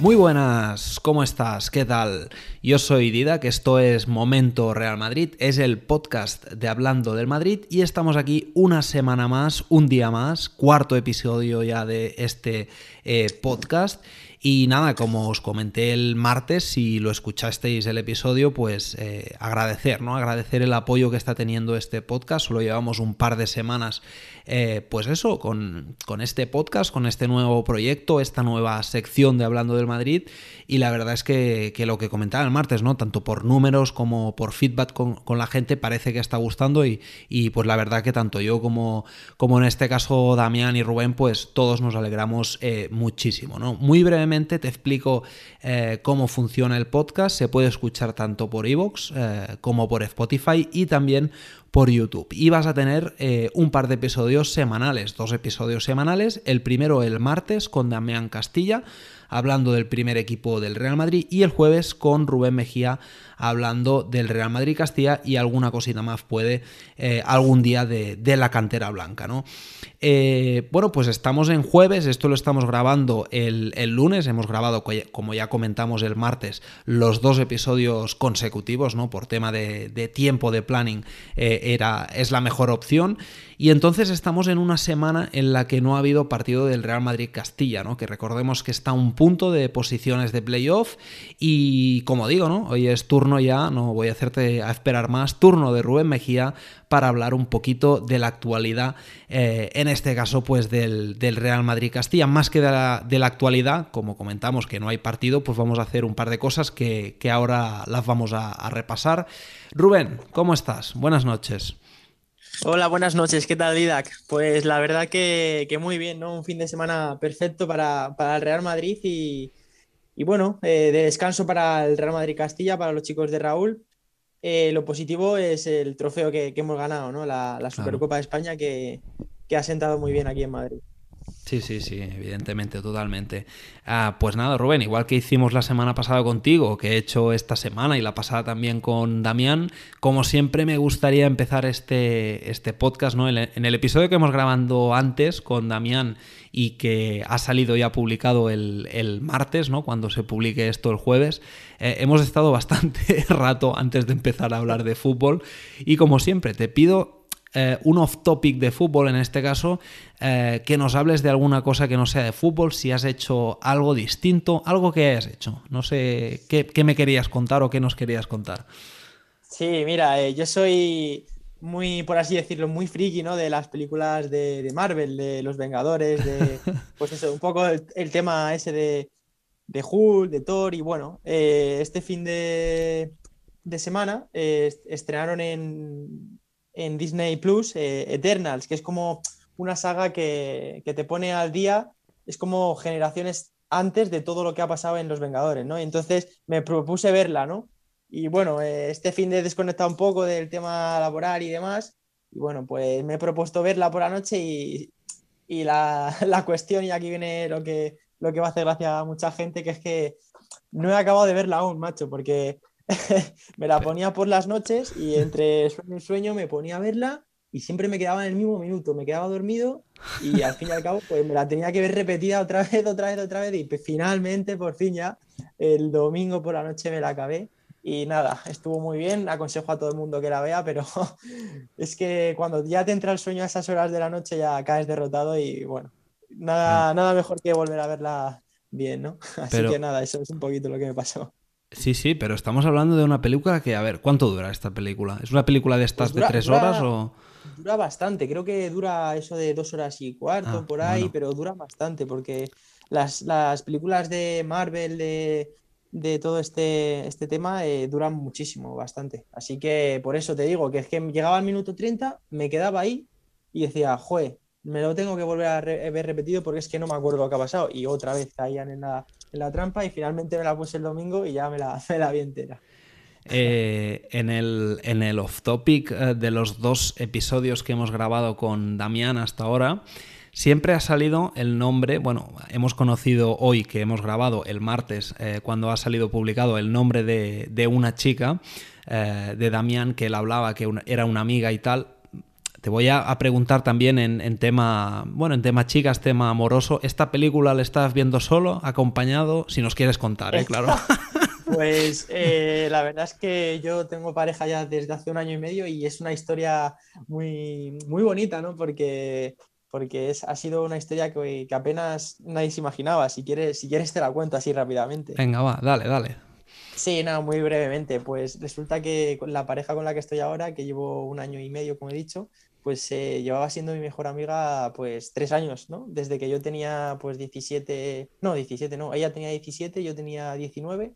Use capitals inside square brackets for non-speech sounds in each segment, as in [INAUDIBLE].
Muy buenas, ¿cómo estás? ¿Qué tal? Yo soy Dida, que esto es Momento Real Madrid, es el podcast de Hablando del Madrid y estamos aquí una semana más, un día más, cuarto episodio ya de este eh, podcast. Y nada, como os comenté el martes, si lo escuchasteis el episodio, pues eh, agradecer, ¿no? Agradecer el apoyo que está teniendo este podcast. Solo llevamos un par de semanas, eh, pues eso, con, este podcast, con este nuevo proyecto, esta nueva sección de Hablando del Madrid. Y la verdad es que, lo que comentaba el martes, ¿no? Tanto por números como por feedback con, la gente, parece que está gustando. Y, y, pues la verdad que tanto yo como, como en este caso Damián y Rubén, pues todos nos alegramos eh, muchísimo, ¿no? Muy brevemente te explico eh, cómo funciona el podcast. Se puede escuchar tanto por iVoox eh, como por Spotify y también por YouTube. Y vas a tener eh, un par de episodios semanales, dos episodios semanales. El primero el martes con Damián Castilla, hablando del primer equipo del Real Madrid, y el jueves con Rubén Mejía hablando del Real Madrid Castilla y alguna cosita más puede eh, algún día de, la cantera blanca, ¿no? Eh, bueno, pues estamos en jueves, esto lo estamos grabando el, lunes, hemos grabado, como ya comentamos el martes, los dos episodios consecutivos, ¿no? Por tema de, tiempo de planning eh, era, es la mejor opción. Y entonces estamos en una semana en la que no ha habido partido del Real Madrid Castilla, ¿no? Que recordemos que está a un punto de posiciones de playoff y como digo, ¿no? Hoy es turno ya, no voy a hacerte a esperar más, turno de Rubén Mejía para hablar un poquito de la actualidad, eh, en este caso pues del, Real Madrid Castilla, más que de la, actualidad, como comentamos que no hay partido, pues vamos a hacer un par de cosas que, ahora las vamos a, repasar. Rubén, ¿cómo estás? Buenas noches. Hola, buenas noches. ¿Qué tal, Didac? Pues la verdad que, muy bien, ¿no? Un fin de semana perfecto para el Real Madrid y, y bueno, eh, de descanso para el Real Madrid Castilla, para los chicos de Raúl. Eh, lo positivo es el trofeo que, hemos ganado, ¿no? La, Supercopa de España que ha sentado muy bien aquí en Madrid. Sí, sí, sí, evidentemente, totalmente. Ah, pues nada, Rubén, igual que hicimos la semana pasada contigo, que he hecho esta semana y la pasada también con Damián, como siempre me gustaría empezar este, este podcast, ¿no? En el, episodio que hemos grabado antes con Damián y que ha salido ya publicado el, martes, ¿no? Cuando se publique esto el jueves, eh, hemos estado bastante [LAUGHS] rato antes de empezar a hablar de fútbol y como siempre, te pido eh, un off topic de fútbol en este caso, eh, que nos hables de alguna cosa que no sea de fútbol, si has hecho algo distinto, algo que hayas hecho. No sé qué, me querías contar o qué nos querías contar. Sí, mira, eh, yo soy muy, por así decirlo, muy friki, ¿no? De las películas de, Marvel, de Los Vengadores, de, [LAUGHS] pues eso, un poco el, tema ese de, de, Hulk, de Thor, y bueno, este fin de, de semana estrenaron en en Disney Plus, eh, Eternals, que es como una saga que, te pone al día, es como generaciones antes de todo lo que ha pasado en Los Vengadores, ¿no? entonces me propuse verla, ¿no? Y bueno, eh, este fin de desconectar un poco del tema laboral y demás, y bueno, pues me he propuesto verla por la noche y, [LAUGHS] la, cuestión, y aquí viene lo que, lo que va a hacer gracia a mucha gente, que es que no he acabado de verla aún, macho, porque [LAUGHS] me la ponía por las noches y [LAUGHS] entre sueño y sueño me ponía a verla y siempre me quedaba en el mismo minuto, me quedaba dormido y al fin y al cabo pues me la tenía que ver repetida otra vez, otra vez, otra vez y finalmente, por fin ya, el domingo por la noche me la acabé y nada, estuvo muy bien, aconsejo a todo el mundo que la vea, pero [LAUGHS] es que cuando ya te entra el sueño a esas horas de la noche ya caes derrotado y bueno, nada, mm. nada mejor que volver a verla bien, ¿no? Así que nada, eso es un poquito lo que me pasó. Sí, sí, pero estamos hablando de una película que, a ver, ¿cuánto dura esta película? ¿Es una película de estas pues de tres horas o...? Dura bastante, creo que dura eso de dos horas y cuarto ah, por ahí, pero dura bastante porque las, películas de Marvel, de, todo este, este tema, eh, duran muchísimo, bastante. Así que por eso te digo que es que llegaba al minuto 30, me quedaba ahí y decía, jue, me lo tengo que volver a ver repetido porque es que no me acuerdo lo que ha pasado y otra vez caían en la en la trampa y finalmente me la puse el domingo y ya me la, hace [LAUGHS] la vi entera. Eh, en el, en el off-topic eh, de los dos episodios que hemos grabado con Damián hasta ahora, siempre ha salido el nombre, bueno, hemos conocido hoy que hemos grabado el martes eh, cuando ha salido publicado el nombre de, una chica, de Damián, que él hablaba que era una amiga y tal, te voy a, preguntar también en, tema, bueno, en tema chicas, tema amoroso. ¿Esta película la estás viendo solo, acompañado? Si nos quieres contar, ¿eh? claro. [LAUGHS] [LAUGHS] Pues eh, la verdad es que yo tengo pareja ya desde hace un año y medio y es una historia muy, muy bonita, ¿no? Porque, porque es, ha sido una historia que, que, apenas nadie se imaginaba. Si quieres, si quieres te la cuento así rápidamente. Venga, va, dale, dale. Sí, no, muy brevemente. Pues resulta que la pareja con la que estoy ahora, que llevo un año y medio, como he dicho, pues eh, llevaba siendo mi mejor amiga pues tres años, ¿no? Desde que yo tenía pues 17, no, 17, no, ella tenía 17, yo tenía 19,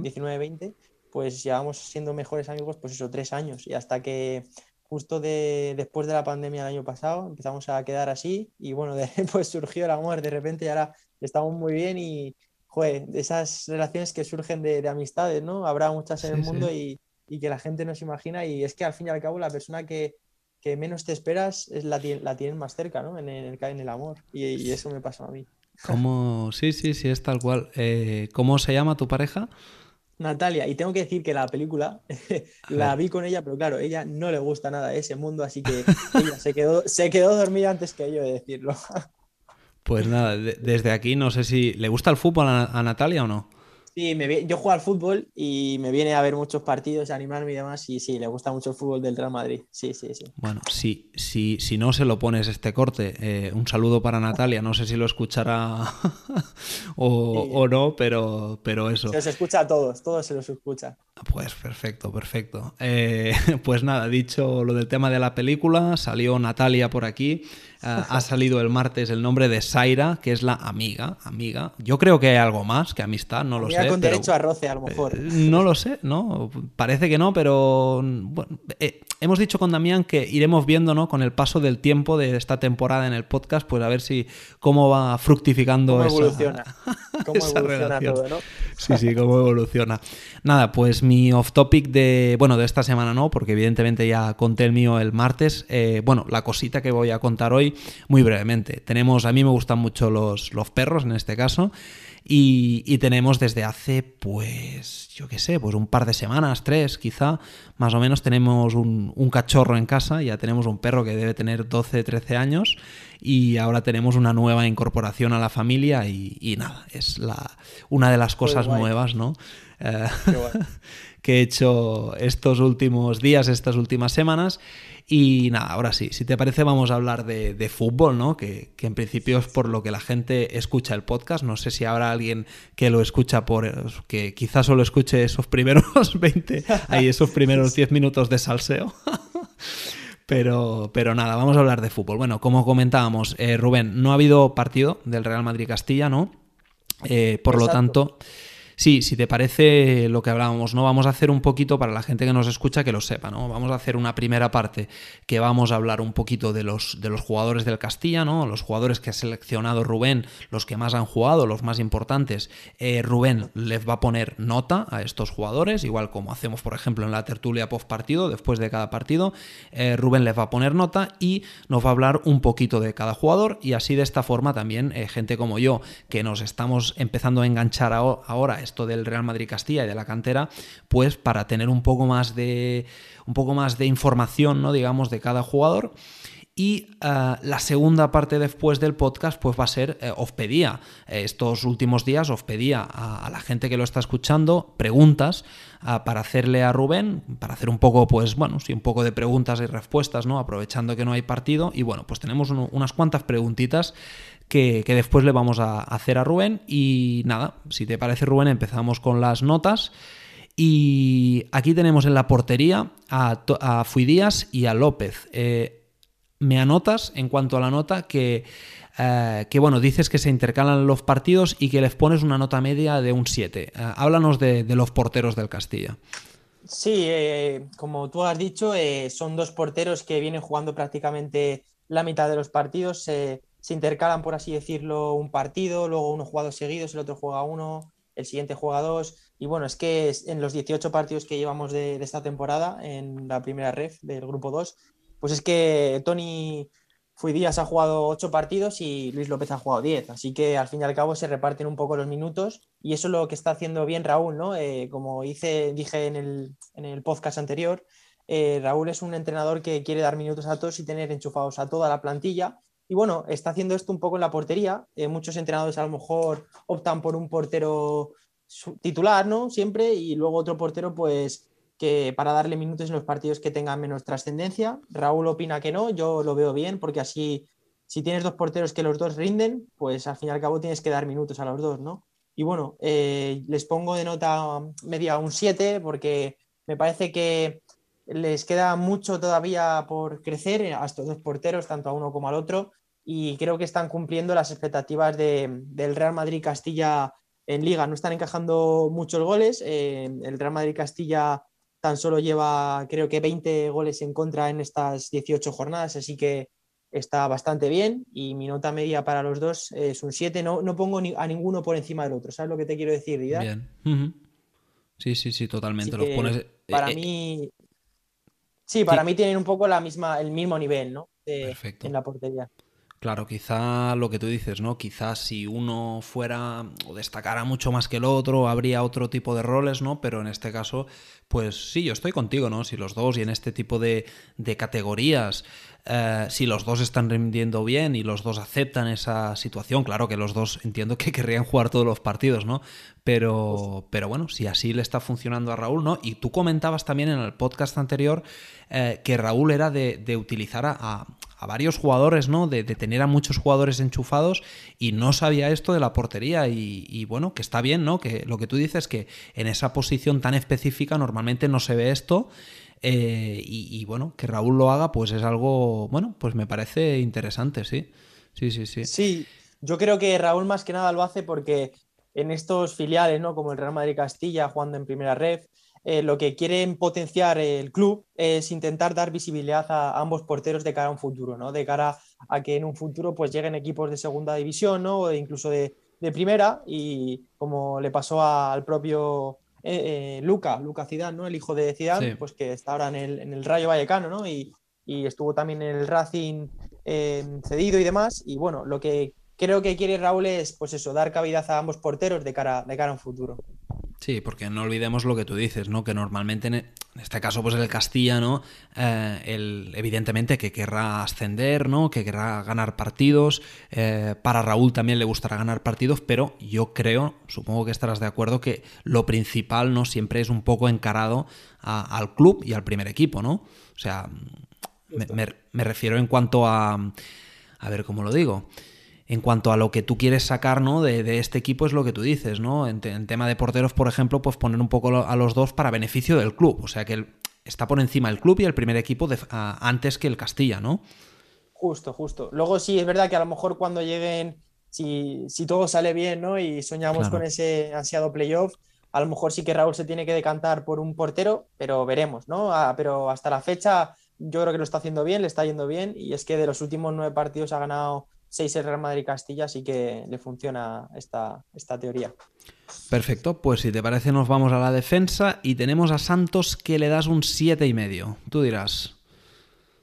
19, 20, pues llevamos siendo mejores amigos pues eso, tres años y hasta que justo de, después de la pandemia del año pasado empezamos a quedar así y bueno, [LAUGHS] pues surgió el amor de repente y ahora estamos muy bien y, joder, esas relaciones que surgen de, amistades, ¿no? Habrá muchas en el mundo y, y que la gente no se imagina y es que al fin y al cabo la persona que que menos te esperas es la, la tienen más cerca, ¿no? En el, en el amor. Y, eso me pasó a mí. Sí, sí, sí, es tal cual. Eh, ¿Cómo se llama tu pareja? Natalia, y tengo que decir que la película [LAUGHS] la vi con ella, pero claro, ella no le gusta nada ese mundo, así que [LAUGHS] ella se quedó, se quedó dormida antes que yo de decirlo. [LAUGHS] Pues nada, desde aquí no sé si le gusta el fútbol a Natalia o no. Sí, me yo juego al fútbol y me viene a ver muchos partidos, a animarme y demás. Y sí, le gusta mucho el fútbol del Real Madrid. Sí, sí, sí. Bueno, si, si no se lo pones este corte, eh, un saludo para Natalia. No sé si lo escuchará [LAUGHS] o, no, pero, pero eso. Se los escucha a todos, todos se los escucha. Pues perfecto, perfecto. Eh, [LAUGHS] pues nada, dicho lo del tema de la película, salió Natalia por aquí ha salido el martes el nombre de Zaira, que es la amiga, amiga. Yo creo que hay algo más que amistad, no lo sé. con derecho a roce, a lo mejor. Eh, no lo sé, ¿no? Parece que no, pero eh, hemos dicho con Damián que iremos viendo, Con el paso del tiempo de esta temporada en el podcast, pues a ver si cómo va fructificando ¿Cómo evoluciona? [LAUGHS] ¿Cómo evoluciona todo, ¿no? Sí, sí, cómo evoluciona. Nada, pues mi off topic de, bueno, de esta semana no, porque evidentemente ya conté el mío el martes. Eh, bueno, la cosita que voy a contar hoy muy brevemente. Tenemos, a mí me gustan mucho los, los perros en este caso. Y, tenemos desde hace, pues, yo qué sé, pues un par de semanas, tres quizá, más o menos tenemos un, un, cachorro en casa, ya tenemos un perro que debe tener 12, 13 años y ahora tenemos una nueva incorporación a la familia y, y nada, es la, una de las cosas nuevas, ¿no? Eh, [LAUGHS] que he hecho estos últimos días, estas últimas semanas. Y nada, ahora sí, si te parece vamos a hablar de, de fútbol, ¿no? Que, que, en principio es por lo que la gente escucha el podcast. No sé si habrá alguien que lo escucha por... que quizás solo escuche esos primeros 20, [LAUGHS] ahí esos primeros 10 minutos de salseo. [LAUGHS] Pero, pero nada, vamos a hablar de fútbol. Bueno, como comentábamos, eh, Rubén, no ha habido partido del Real Madrid-Castilla, ¿no? Eh, por lo tanto... Sí, si te parece lo que hablábamos, ¿no? Vamos a hacer un poquito para la gente que nos escucha que lo sepa, ¿no? Vamos a hacer una primera parte que vamos a hablar un poquito de los, de los jugadores del Castilla, ¿no? Los jugadores que ha seleccionado Rubén, los que más han jugado, los más importantes. Eh, Rubén les va a poner nota a estos jugadores, igual como hacemos, por ejemplo, en la tertulia post partido, después de cada partido. Eh, Rubén les va a poner nota y nos va a hablar un poquito de cada jugador y así de esta forma también eh, gente como yo que nos estamos empezando a enganchar ahora esto del Real Madrid Castilla y de la cantera, pues para tener un poco más de, un poco más de información, ¿no? digamos, de cada jugador. Y eh, la segunda parte después del podcast pues va a ser, eh, os pedía, eh, estos últimos días os pedía a, la gente que lo está escuchando preguntas para hacerle a Rubén, para hacer un poco, pues bueno, sí, un poco de preguntas y respuestas, ¿no? Aprovechando que no hay partido. Y bueno, pues tenemos unas cuantas preguntitas que, después le vamos a hacer a Rubén. Y nada, si te parece Rubén, empezamos con las notas. Y aquí tenemos en la portería a, Fuidías y a López. Eh, me anotas en cuanto a la nota eh, que, bueno, dices que se intercalan los partidos y que les pones una nota media de un 7. Eh, háblanos de, de, los porteros del Castilla. Sí, como tú has dicho, son dos porteros que vienen jugando prácticamente la mitad de los partidos se intercalan, por así decirlo, un partido, luego unos jugados seguidos, el otro juega uno, el siguiente juega dos. Y bueno, es que en los 18 partidos que llevamos de, esta temporada, en la primera ref del grupo 2, pues es que Tony Fui ha jugado ocho partidos y Luis López ha jugado 10. Así que al fin y al cabo se reparten un poco los minutos y eso es lo que está haciendo bien Raúl, ¿no? Eh, como hice, dije en el, podcast anterior, eh, Raúl es un entrenador que quiere dar minutos a todos y tener enchufados a toda la plantilla y bueno, está haciendo esto un poco en la portería. Eh, muchos entrenadores a lo mejor optan por un portero titular, ¿no? Siempre, y luego otro portero, pues, que para darle minutos en los partidos que tengan menos trascendencia. Raúl opina que no, yo lo veo bien, porque así, si tienes dos porteros que los dos rinden, pues al fin y al cabo tienes que dar minutos a los dos, ¿no? Y bueno, eh, les pongo de nota media un 7, porque me parece que les queda mucho todavía por crecer a estos dos porteros, tanto a uno como al otro, y creo que están cumpliendo las expectativas del Real Madrid-Castilla en liga. No están encajando muchos goles, eh, el Real Madrid-Castilla tan solo lleva creo que 20 goles en contra en estas 18 jornadas, así que está bastante bien y mi nota media para los dos es un 7, no, pongo a ninguno por encima del otro, ¿sabes lo que te quiero decir, Bien. Sí, sí, sí, totalmente. Eh, para eh, mí Sí, para mí tienen un poco la misma, el mismo nivel, ¿no? De, En la portería. Claro, quizá lo que tú dices, ¿no? Quizás si uno fuera o destacara mucho más que el otro, habría otro tipo de roles, ¿no? Pero en este caso, pues sí, yo estoy contigo, ¿no? Si los dos y en este tipo de, de categorías eh, si los dos están rindiendo bien y los dos aceptan esa situación, claro que los dos entiendo que [LAUGHS] querrían jugar todos los partidos, ¿no? Pero, pero bueno, si así le está funcionando a Raúl, ¿no? Y tú comentabas también en el podcast anterior eh, que Raúl era de, utilizar a, varios jugadores, ¿no? De, tener a muchos jugadores enchufados y no sabía esto de la portería y, bueno, que está bien, ¿no? Que lo que tú dices que en esa posición tan específica normalmente no se ve esto. Eh, y, bueno, que Raúl lo haga, pues es algo, bueno, pues me parece interesante, sí. Sí, sí, sí. Sí, yo creo que Raúl más que nada lo hace porque en estos filiales, ¿no? Como el Real Madrid Castilla jugando en primera red, eh, lo que quieren potenciar el club es intentar dar visibilidad a ambos porteros de cara a un futuro, ¿no? De cara a que en un futuro pues lleguen equipos de segunda división, ¿no? O incluso de, primera y como le pasó al propio eh, eh, Luca, Luca Zidane, ¿no? El hijo de Cidán, pues que está ahora en el, Rayo Vallecano, ¿no? Y, estuvo también en el Racing em, cedido y demás. Y bueno, lo que creo que quiere Raúl es, pues eso, dar cavidad a ambos porteros de cara, de cara a un futuro. Sí, porque no olvidemos lo que tú dices, ¿no? Que normalmente en e, este caso, pues el Castilla, eh, el, evidentemente que querrá ascender, ¿no? Que querrá ganar partidos. Eh, para Raúl también le gustará ganar partidos, pero yo creo, supongo que estarás de acuerdo, que lo principal, ¿no? Siempre es un poco encarado al club y al primer equipo, ¿no? O sea, me refiero en cuanto a. A ver cómo lo digo en cuanto a lo que tú quieres sacar ¿no? de, este equipo es lo que tú dices, ¿no? En, tema de porteros, por ejemplo, pues poner un poco a los dos para beneficio del club. O sea que está por encima el club y el primer equipo antes que el Castilla, ¿no? Justo, justo. Luego sí, es verdad que a lo mejor cuando lleguen, si, todo sale bien, ¿no? Y soñamos con ese ansiado playoff, a lo mejor sí que Raúl se tiene que decantar por un portero, pero veremos, ¿no? Ah, pero hasta la fecha yo creo que lo está haciendo bien, le está yendo bien, y es que de los últimos nueve partidos ha ganado 6 el Real Madrid Castilla, así que le funciona esta, esta teoría. Perfecto, pues si te parece nos vamos a la defensa y tenemos a Santos que le das un 7 y medio, tú dirás.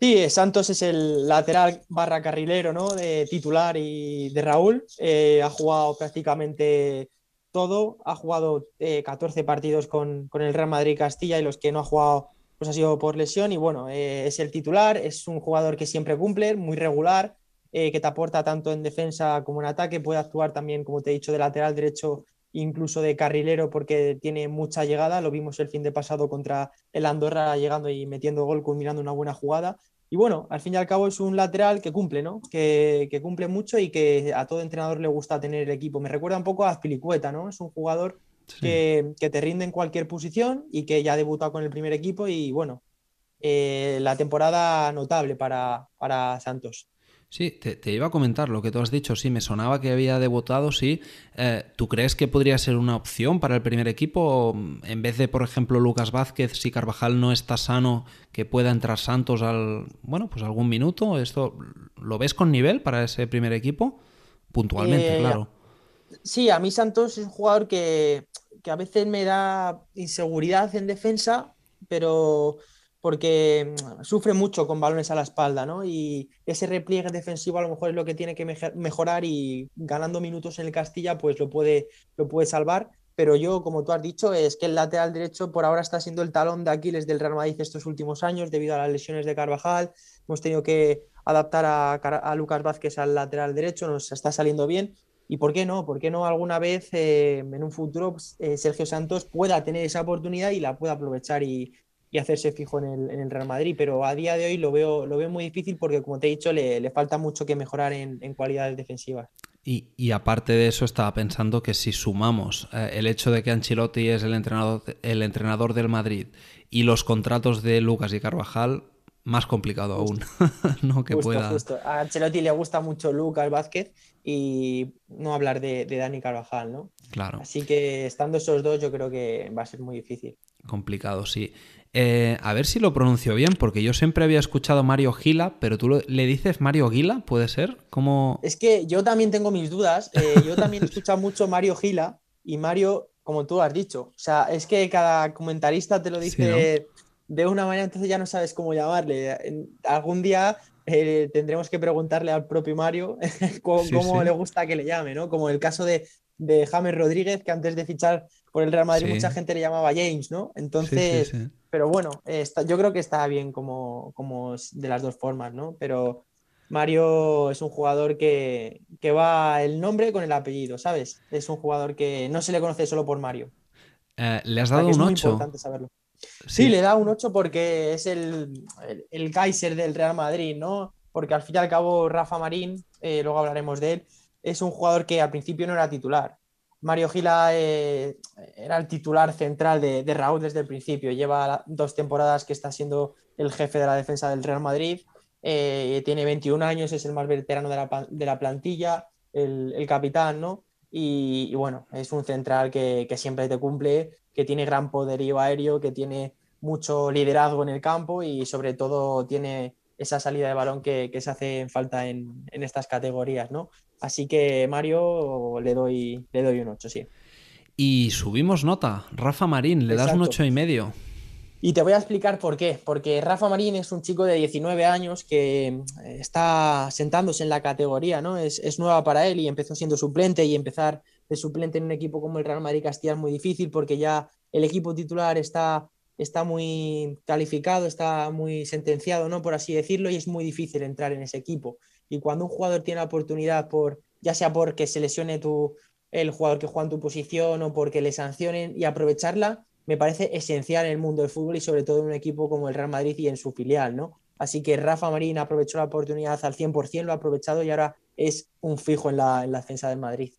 Sí, eh, Santos es el lateral barra carrilero, ¿no? De titular y de Raúl. Eh, ha jugado prácticamente todo. Ha jugado 14 eh, partidos con, el Real Madrid Castilla y los que no ha jugado pues ha sido por lesión. Y bueno, es el titular, es un jugador que siempre cumple, muy regular. Eh, que te aporta tanto en defensa como en ataque, puede actuar también, como te he dicho, de lateral derecho, incluso de carrilero, porque tiene mucha llegada, lo vimos el fin de pasado contra el Andorra llegando y metiendo gol, culminando una buena jugada. Y bueno, al fin y al cabo es un lateral que cumple, ¿no? Que, cumple mucho y que a todo entrenador le gusta tener el equipo. Me recuerda un poco a Azpilicueta, ¿no? Es un jugador que, te rinde en cualquier posición y que ya ha debutado con el primer equipo y bueno, eh, la temporada notable para Santos. Sí, te, iba a comentar lo que tú has dicho. Sí, me sonaba que había votado, Sí, eh, ¿tú crees que podría ser una opción para el primer equipo? En vez de, por ejemplo, Lucas Vázquez, si Carvajal no está sano, que pueda entrar Santos al. Bueno, pues algún minuto. ¿Esto lo ves con nivel para ese primer equipo? Puntualmente, eh, claro. Sí, a mí Santos es un jugador que, que a veces me da inseguridad en defensa, pero porque mm, sufre mucho con balones a la espalda, ¿no? Y ese repliegue defensivo a lo mejor es lo que tiene que mejorar y ganando minutos en el Castilla, pues lo puede, lo puede salvar. Pero yo, como tú has dicho, es que el lateral derecho por ahora está siendo el talón de Aquiles del Real Madrid estos últimos años debido a las lesiones de Carvajal. Hemos tenido que adaptar a, Lucas Vázquez al lateral derecho, nos está saliendo bien. ¿Y por qué no? ¿Por qué no alguna vez eh, en un futuro pues, eh, Sergio Santos pueda tener esa oportunidad y la pueda aprovechar y, y hacerse fijo en el, en Real Madrid, pero a día de hoy lo veo, lo veo muy difícil porque, como te he dicho, le, falta mucho que mejorar en, cualidades defensivas. Y, aparte de eso, estaba pensando que si sumamos eh, el hecho de que Ancelotti es el entrenador, el entrenador del Madrid y los contratos de Lucas y Carvajal, más complicado aún. [LAUGHS] no que pueda. A Ancelotti le gusta mucho Lucas Vázquez y no hablar de, de, Dani Carvajal, ¿no? Claro. Así que estando esos dos, yo creo que va a ser muy difícil. Complicado, sí. Eh, a ver si lo pronuncio bien, porque yo siempre había escuchado Mario Gila, pero tú le dices Mario Gila, ¿puede ser? Es que yo también tengo mis dudas. Eh, yo también he escuchado mucho Mario Gila y Mario, como tú has dicho. O sea, es que cada comentarista te lo dice de una manera, entonces ya no sabes cómo llamarle. Algún día eh, tendremos que preguntarle al propio Mario [LAUGHS] cómo, le gusta que le llame, ¿no? Como el caso de, de James Rodríguez, que antes de fichar por el Real Madrid mucha gente le llamaba James, ¿no? Entonces, pero bueno, yo creo que está bien como, de las dos formas, ¿no? Pero Mario es un jugador que, va el nombre con el apellido, ¿sabes? Es un jugador que no se le conoce solo por Mario. Eh, le has dado un 8. Sí. le da un 8 porque es el, Kaiser del Real Madrid, ¿no? Porque al fin y al cabo Rafa Marín, eh, luego hablaremos de él, es un jugador que al principio no era titular, Mario Gila eh, era el titular central de, Raúl desde el principio. Lleva dos temporadas que está siendo el jefe de la defensa del Real Madrid. Eh, tiene 21 años, es el más veterano de la, plantilla, el, capitán, ¿no? Y, bueno, es un central que, siempre te cumple, que tiene gran poderío aéreo, que tiene mucho liderazgo en el campo y sobre todo tiene esa salida de balón que, se hace en falta en estas categorías, ¿no? Así que Mario le doy, le doy un 8, sí. Y subimos nota. Rafa Marín, le das un 8 y medio. Y te voy a explicar por qué. Porque Rafa Marín es un chico de 19 años que eh, está sentándose en la categoría, ¿no? Es, nueva para él y empezó siendo suplente y empezar de suplente en un equipo como el Real Madrid Castilla es muy difícil porque ya el equipo titular está, está muy calificado, está muy sentenciado, ¿no? Por así decirlo, y es muy difícil entrar en ese equipo. Y cuando un jugador tiene la oportunidad, por, ya sea porque se lesione tu, el jugador que juega en tu posición o porque le sancionen y aprovecharla, me parece esencial en el mundo del fútbol y sobre todo en un equipo como el Real Madrid y en su filial, ¿no? Así que Rafa Marín aprovechó la oportunidad al 100%, lo ha aprovechado y ahora es un fijo en la, en defensa del Madrid.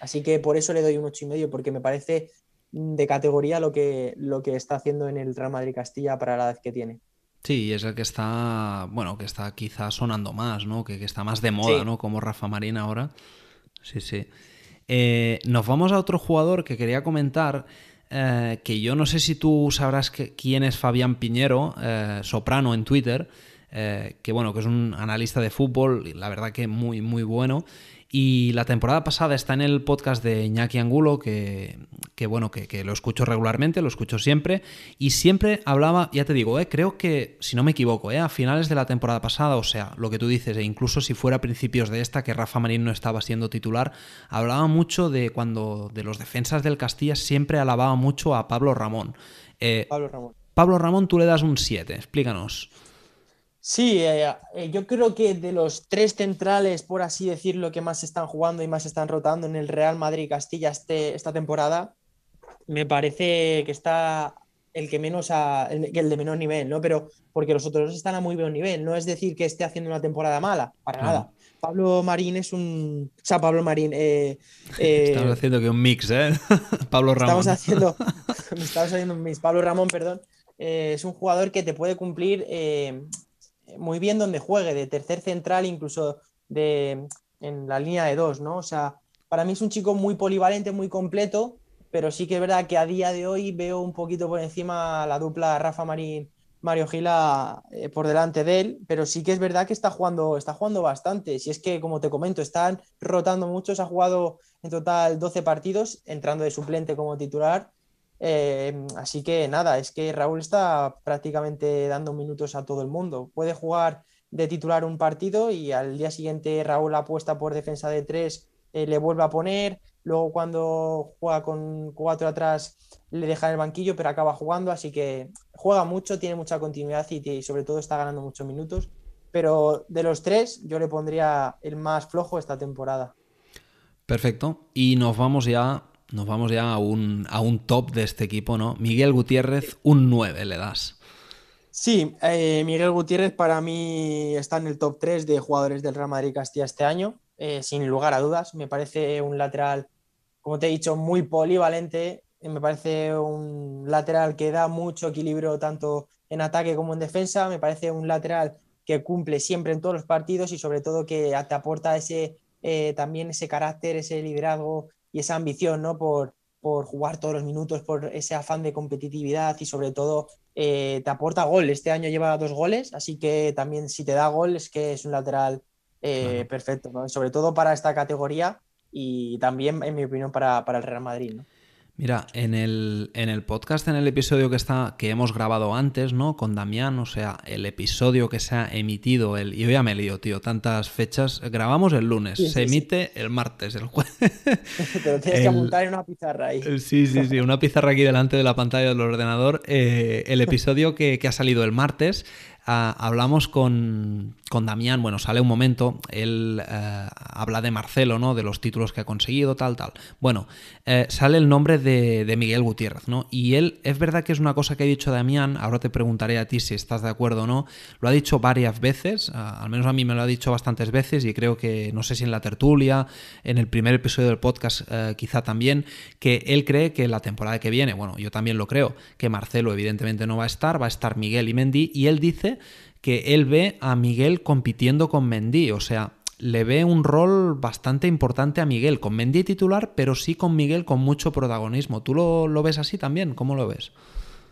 Así que por eso le doy un medio porque me parece de categoría lo que, lo que está haciendo en el Real Madrid Castilla para la edad que tiene. Sí, es el que está, bueno, que está quizás sonando más, ¿no? Que, está más de moda, ¿no? Como Rafa Marín ahora. Sí, sí. Eh, nos vamos a otro jugador que quería comentar, eh, que yo no sé si tú sabrás quién es Fabián Piñero, eh, soprano en Twitter, que bueno, que es un analista de fútbol, la verdad que muy, muy bueno. Y la temporada pasada está en el podcast de Iñaki Angulo, que, bueno, que, lo escucho regularmente, lo escucho siempre, y siempre hablaba, ya te digo, eh, creo que, si no me equivoco, eh, a finales de la temporada pasada, o sea, lo que tú dices, e incluso si fuera a principios de esta, que Rafa Marín no estaba siendo titular, hablaba mucho de cuando de los defensas del Castilla siempre alababa mucho a Pablo Ramón. Eh, Pablo Ramón. Pablo Ramón, tú le das un 7, explícanos. Sí, eh, eh, yo creo que de los tres centrales, por así decirlo, que más están jugando y más están rotando en el Real Madrid y Castilla este, esta temporada, me parece que está el que menos a, el, de menor nivel, ¿no? Pero porque los otros están a muy buen nivel, no es decir que esté haciendo una temporada mala, para nada. Pablo Marín es un. O sea, Pablo Marín. Eh, estamos haciendo que un mix, ¿eh? [LAUGHS] Pablo Ramón. Estamos haciendo. Me [LAUGHS] [LAUGHS] estamos haciendo un mix. Pablo Ramón, perdón. es un jugador que te puede cumplir muy bien donde juegue, de tercer central, incluso en la línea de dos, ¿no? O sea, para mí es un chico muy polivalente, muy completo, pero sí que es verdad que a día de hoy veo un poquito por encima la dupla Rafa Marín. Mario Gila eh, por delante de él, pero sí que es verdad que está jugando, está jugando bastante. Si es que, como te comento, están rotando mucho, ha jugado en total 12 partidos, entrando de suplente como titular, Em, así que nada, es que Raúl está prácticamente dando minutos a todo el mundo. Puede jugar de titular un partido y al día siguiente Raúl apuesta por defensa de tres, eh, le vuelve a poner. Luego cuando juega con cuatro atrás le deja en el banquillo, pero acaba jugando. Así que juega mucho, tiene mucha continuidad y, y sobre todo está ganando muchos minutos. Pero de los tres yo le pondría el más flojo esta temporada. Perfecto. Y nos vamos ya nos vamos ya a un, a un top de este equipo, ¿no? Miguel Gutiérrez, un 9 le das. Sí, eh, Miguel Gutiérrez para mí está en el top 3 de jugadores del Real Madrid Castilla este año, eh, sin lugar a dudas. Me parece un lateral, como te he dicho, muy polivalente. Eh, me parece un lateral que da mucho equilibrio tanto en ataque como en defensa. Me parece un lateral que cumple siempre en todos los partidos y sobre todo que te aporta ese, también ese carácter, ese liderazgo, y esa ambición ¿no? por, jugar todos los minutos, por ese afán de competitividad y sobre todo eh, te aporta gol. Este año lleva dos goles, así que también si te da gol es que es un lateral eh, perfecto, sobre todo para esta categoría y también, en mi opinión, para, para el Real Madrid. ¿no? Mira, en el, en el, podcast, en el episodio que, está, que hemos grabado antes, ¿no? Con Damián, o sea, el episodio que se ha emitido, el, y hoy ya me lío, tío, tantas fechas, grabamos el lunes, se emite el martes, el jueves. [LAUGHS] [LAUGHS] Te lo tienes que apuntar en una pizarra ahí. Eh, sí, sí, sí, una pizarra aquí delante de la pantalla del ordenador, eh, el episodio que, que ha salido el martes. Ah, hablamos con, Damián, bueno, sale un momento, él eh, habla de Marcelo, ¿no? De los títulos que ha conseguido, tal, tal. Bueno, eh, sale el nombre de, Miguel Gutiérrez, ¿no? Y él, es verdad que es una cosa que ha dicho Damián, ahora te preguntaré a ti si estás de acuerdo o no, lo ha dicho varias veces, ah, al menos a mí me lo ha dicho bastantes veces y creo que, no sé si en la tertulia, en el primer episodio del podcast eh, quizá también, que él cree que la temporada que viene, bueno, yo también lo creo, que Marcelo evidentemente no va a estar, va a estar Miguel y Mendy, y él dice que él ve a Miguel compitiendo con Mendy, o sea, le ve un rol bastante importante a Miguel, con Mendy titular, pero sí con Miguel con mucho protagonismo. ¿Tú lo, ves así también? ¿Cómo lo ves?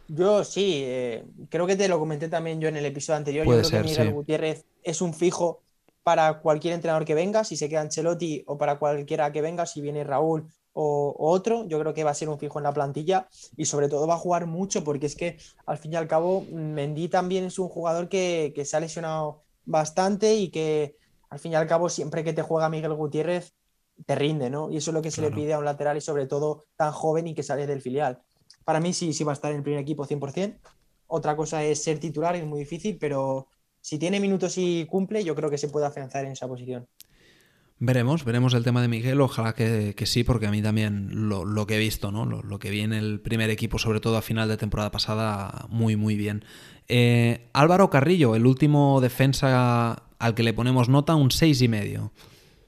Yo sí, eh, creo que te lo comenté también yo en el episodio anterior. Puede yo creo ser, que Miguel Gutiérrez es un fijo para cualquier entrenador que venga, si se queda Ancelotti o para cualquiera que venga, si viene Raúl o, otro, yo creo que va a ser un fijo en la plantilla y sobre todo va a jugar mucho porque es que al fin y al cabo Mendy también es un jugador que, que se ha lesionado bastante y que al fin y al cabo siempre que te juega Miguel Gutiérrez te rinde, ¿no? Y eso es lo que se le pide a un lateral y sobre todo tan joven y que sale del filial. Para mí sí, sí va a estar en el primer equipo 100%. Otra cosa es ser titular, es muy difícil, pero si tiene minutos y cumple, yo creo que se puede afianzar en esa posición. Veremos, veremos el tema de Miguel, ojalá que, sí, porque a mí también lo, que he visto, ¿no? Lo, que vi en el primer equipo, sobre todo a final de temporada pasada, muy, muy bien. Eh, Álvaro Carrillo, el último defensa al que le ponemos nota, un y medio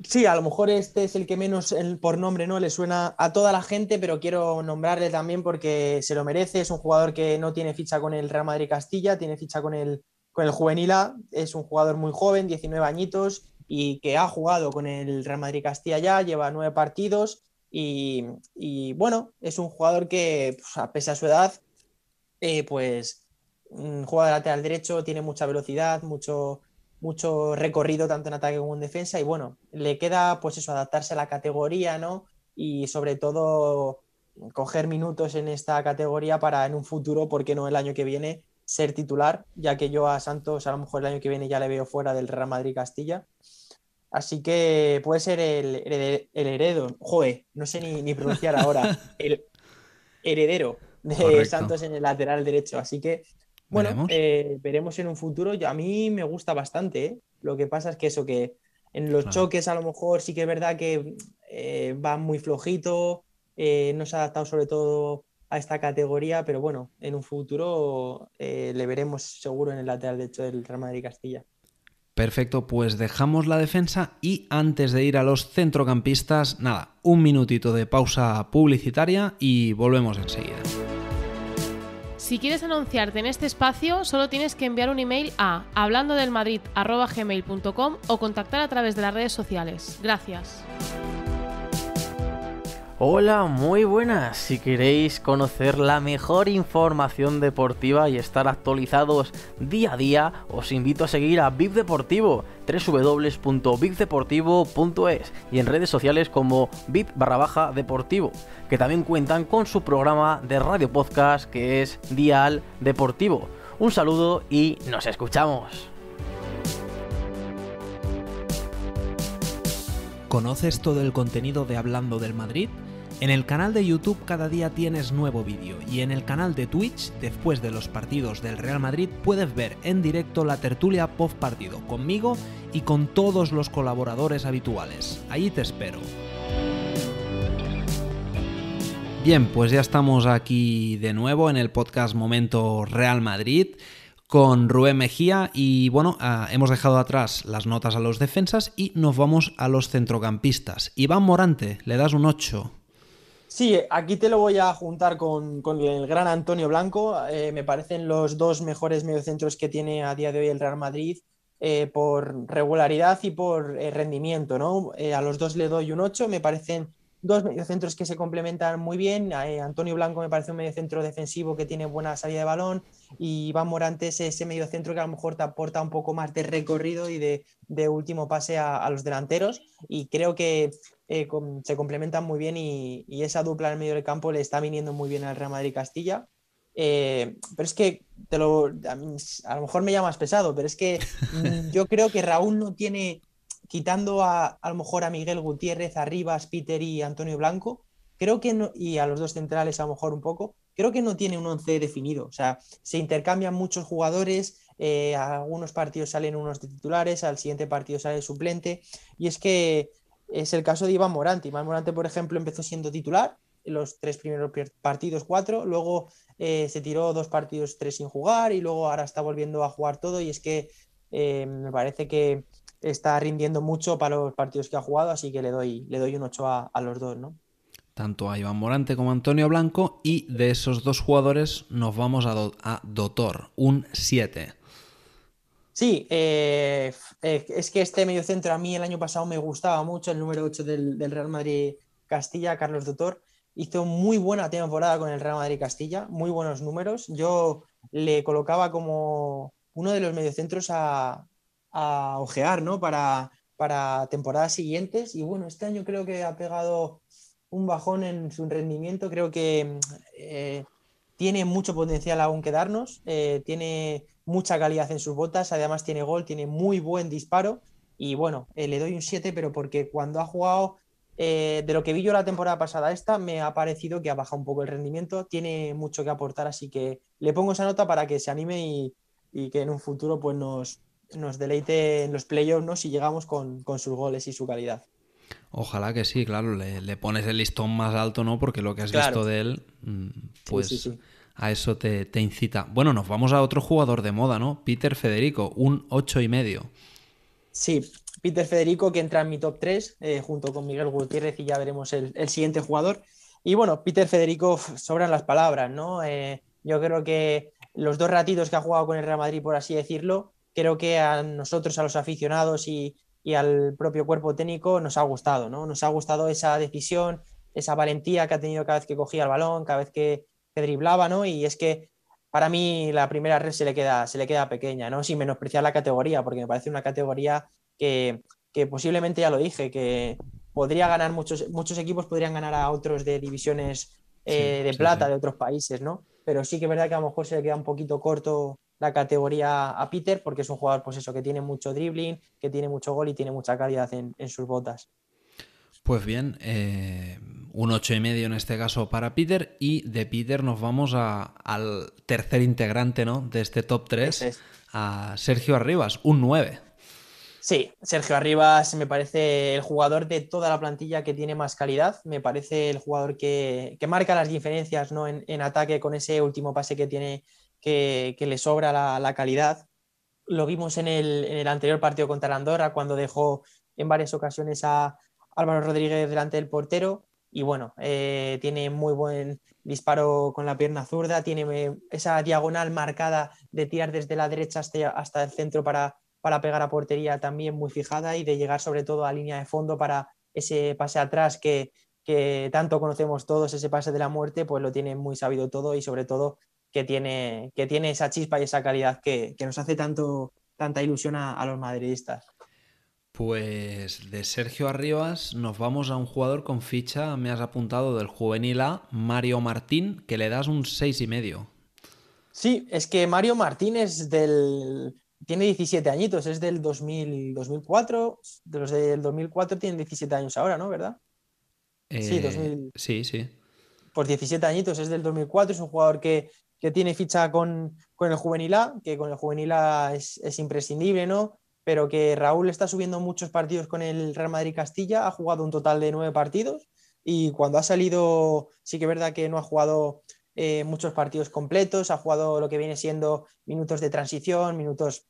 Sí, a lo mejor este es el que menos el, por nombre no le suena a toda la gente, pero quiero nombrarle también porque se lo merece. Es un jugador que no tiene ficha con el Real Madrid Castilla, tiene ficha con el, con el Juvenil A. Es un jugador muy joven, 19 añitos, y que ha jugado con el Real Madrid Castilla ya, lleva nueve partidos y, bueno, es un jugador que pues, a pesar de su edad, eh, pues mm, juega de lateral derecho, tiene mucha velocidad, mucho, mucho recorrido tanto en ataque como en defensa y bueno, le queda pues eso, adaptarse a la categoría, ¿no? Y sobre todo coger minutos en esta categoría para en un futuro, porque no el año que viene? ser titular, ya que yo a Santos a lo mejor el año que viene ya le veo fuera del Real Madrid Castilla. Así que puede ser el, el, heredero, no sé ni, pronunciar ahora, [LAUGHS] el heredero de Santos en el lateral derecho. Así que, bueno, ¿Veremos? Eh, en un futuro. A mí me gusta bastante. ¿eh? Lo que pasa es que eso, que en los choques a lo mejor sí que es verdad que eh, va muy flojito, no se ha adaptado sobre todo a esta categoría, pero bueno, en un futuro eh, le veremos seguro en el lateral derecho del Real Madrid Castilla. Perfecto, pues dejamos la defensa y antes de ir a los centrocampistas, nada, un minutito de pausa publicitaria y volvemos enseguida. Si quieres anunciarte en este espacio, solo tienes que enviar un email a hablandodelmadrid.gmail.com o contactar a través de las redes sociales. Gracias. Hola, muy buenas. Si queréis conocer la mejor información deportiva y estar actualizados día a día, os invito a seguir a VIP Deportivo, www.vipdeportivo.es y en redes sociales como VIP barra deportivo, que también cuentan con su programa de radio podcast que es Dial Deportivo. Un saludo y nos escuchamos. ¿Conoces todo el contenido de Hablando del Madrid? En el canal de YouTube cada día tienes nuevo vídeo y en el canal de Twitch, después de los partidos del Real Madrid, puedes ver en directo la tertulia post partido conmigo y con todos los colaboradores habituales. Ahí te espero. Bien, pues ya estamos aquí de nuevo en el podcast Momento Real Madrid con Rubén Mejía y bueno, ah, hemos dejado atrás las notas a los defensas y nos vamos a los centrocampistas. Iván Morante, le das un 8. Sí, aquí te lo voy a juntar con, el gran Antonio Blanco. Eh, me parecen los dos mejores mediocentros que tiene a día de hoy el Real Madrid eh, por regularidad y por eh, rendimiento. ¿no? a los dos le doy un 8, me parecen dos mediocentros que se complementan muy bien. Eh, Antonio Blanco me parece un mediocentro defensivo que tiene buena salida de balón y Iván Morantes es ese mediocentro que a lo mejor te aporta un poco más de recorrido y de, último pase a, los delanteros y creo que eh, se complementan muy bien y, esa dupla en el medio del campo le está viniendo muy bien al Real Madrid Castilla. Eh, pero es que a, a, lo mejor me llamas pesado, pero es que [LAUGHS] mm, yo creo que Raúl no tiene quitando a, a lo mejor a Miguel Gutiérrez, a Rivas, Peter y Antonio Blanco, creo que no, y a los dos centrales a lo mejor un poco, creo que no tiene un once definido. O sea, se intercambian muchos jugadores, eh, algunos partidos salen unos de titulares, al siguiente partido sale suplente. Y es que es el caso de Iván Morante. Iván Morante, por ejemplo, empezó siendo titular en los tres primeros partidos, cuatro, luego eh, se tiró dos partidos, tres sin jugar y luego ahora está volviendo a jugar todo y es que eh, me parece que está rindiendo mucho para los partidos que ha jugado, así que le doy, le doy un 8 a, los dos, ¿no? Tanto a Iván Morante como a Antonio Blanco, y de esos dos jugadores nos vamos a, Dotor, un 7. Sí, eh, eh, es que este mediocentro a mí el año pasado me gustaba mucho, el número 8 del, del, Real Madrid Castilla, Carlos Dotor. Hizo muy buena temporada con el Real Madrid Castilla, muy buenos números. Yo le colocaba como uno de los mediocentros a, a ojear ¿no? para, para temporadas siguientes. Y bueno, este año creo que ha pegado un bajón en su rendimiento. Creo que eh, tiene mucho potencial aún que darnos eh, tiene mucha calidad en sus botas. Además, tiene gol, tiene muy buen disparo. Y bueno, eh, le doy un 7, pero porque cuando ha jugado. de lo que vi yo la temporada pasada esta, me ha parecido que ha bajado un poco el rendimiento, tiene mucho que aportar, así que le pongo esa nota para que se anime y, y que en un futuro pues nos, nos deleite en los playoffs, ¿no? Si llegamos con, sus goles y su calidad. Ojalá que sí, claro, le, pones el listón más alto, ¿no? Porque lo que has visto de él, mm, pues a eso te, incita. Bueno, nos vamos a otro jugador de moda, ¿no? Peter Federico, un 8 y medio. Sí, Peter Federico que entra en mi top 3 eh, junto con Miguel Gutiérrez y ya veremos el, siguiente jugador. Y bueno, Peter Federico sobran las palabras, ¿no? Eh, yo creo que los dos ratitos que ha jugado con el Real Madrid, por así decirlo, creo que a nosotros, a los aficionados y, al propio cuerpo técnico nos ha gustado, ¿no? Nos ha gustado esa decisión, esa valentía que ha tenido cada vez que cogía el balón, cada vez que, driblaba, ¿no? Y es que para mí la primera red se le queda, se le queda pequeña, ¿no? Sin menospreciar la categoría, porque me parece una categoría que, que posiblemente ya lo dije, que podría ganar muchos, muchos equipos podrían ganar a otros de divisiones eh, de plata de otros países, ¿no? Pero sí que es verdad que a lo mejor se le queda un poquito corto la categoría a Peter porque es un jugador, pues eso, que tiene mucho dribbling, que tiene mucho gol y tiene mucha calidad en, sus botas. Pues bien, eh, un medio en este caso para Peter y de Peter nos vamos al tercer integrante ¿no? de este top 3, a Sergio Arribas, un 9. Sí, Sergio Arribas me parece el jugador de toda la plantilla que tiene más calidad. Me parece el jugador que, marca las diferencias ¿no? en, ataque con ese último pase que tiene, que, le sobra la, calidad. Lo vimos en el, anterior partido contra Andorra, cuando dejó en varias ocasiones a Álvaro Rodríguez delante del portero. Y bueno, eh, tiene muy buen disparo con la pierna zurda, tiene eh, esa diagonal marcada de tirar desde la derecha hasta, hasta el centro para para pegar a portería también muy fijada y de llegar sobre todo a línea de fondo para ese pase atrás que, que tanto conocemos todos, ese pase de la muerte, pues lo tiene muy sabido todo y sobre todo que tiene, que tiene esa chispa y esa calidad que, nos hace tanto, tanta ilusión a, los madridistas. Pues de Sergio Arribas nos vamos a un jugador con ficha, me has apuntado del juvenil A, Mario Martín, que le das un seis y medio. Sí, es que Mario Martín es del tiene 17 añitos, es del 2004, de los del 2004 tiene 17 años ahora, ¿no? ¿Verdad? sí, eh, Sí, sí. Pues 17 añitos, es del 2004, es un jugador que, tiene ficha con, el Juvenil A, que con el Juvenil A es, es, imprescindible, ¿no? Pero que Raúl está subiendo muchos partidos con el Real Madrid Castilla, ha jugado un total de nueve partidos y cuando ha salido, sí que es verdad que no ha jugado eh, muchos partidos completos, ha jugado lo que viene siendo minutos de transición, minutos,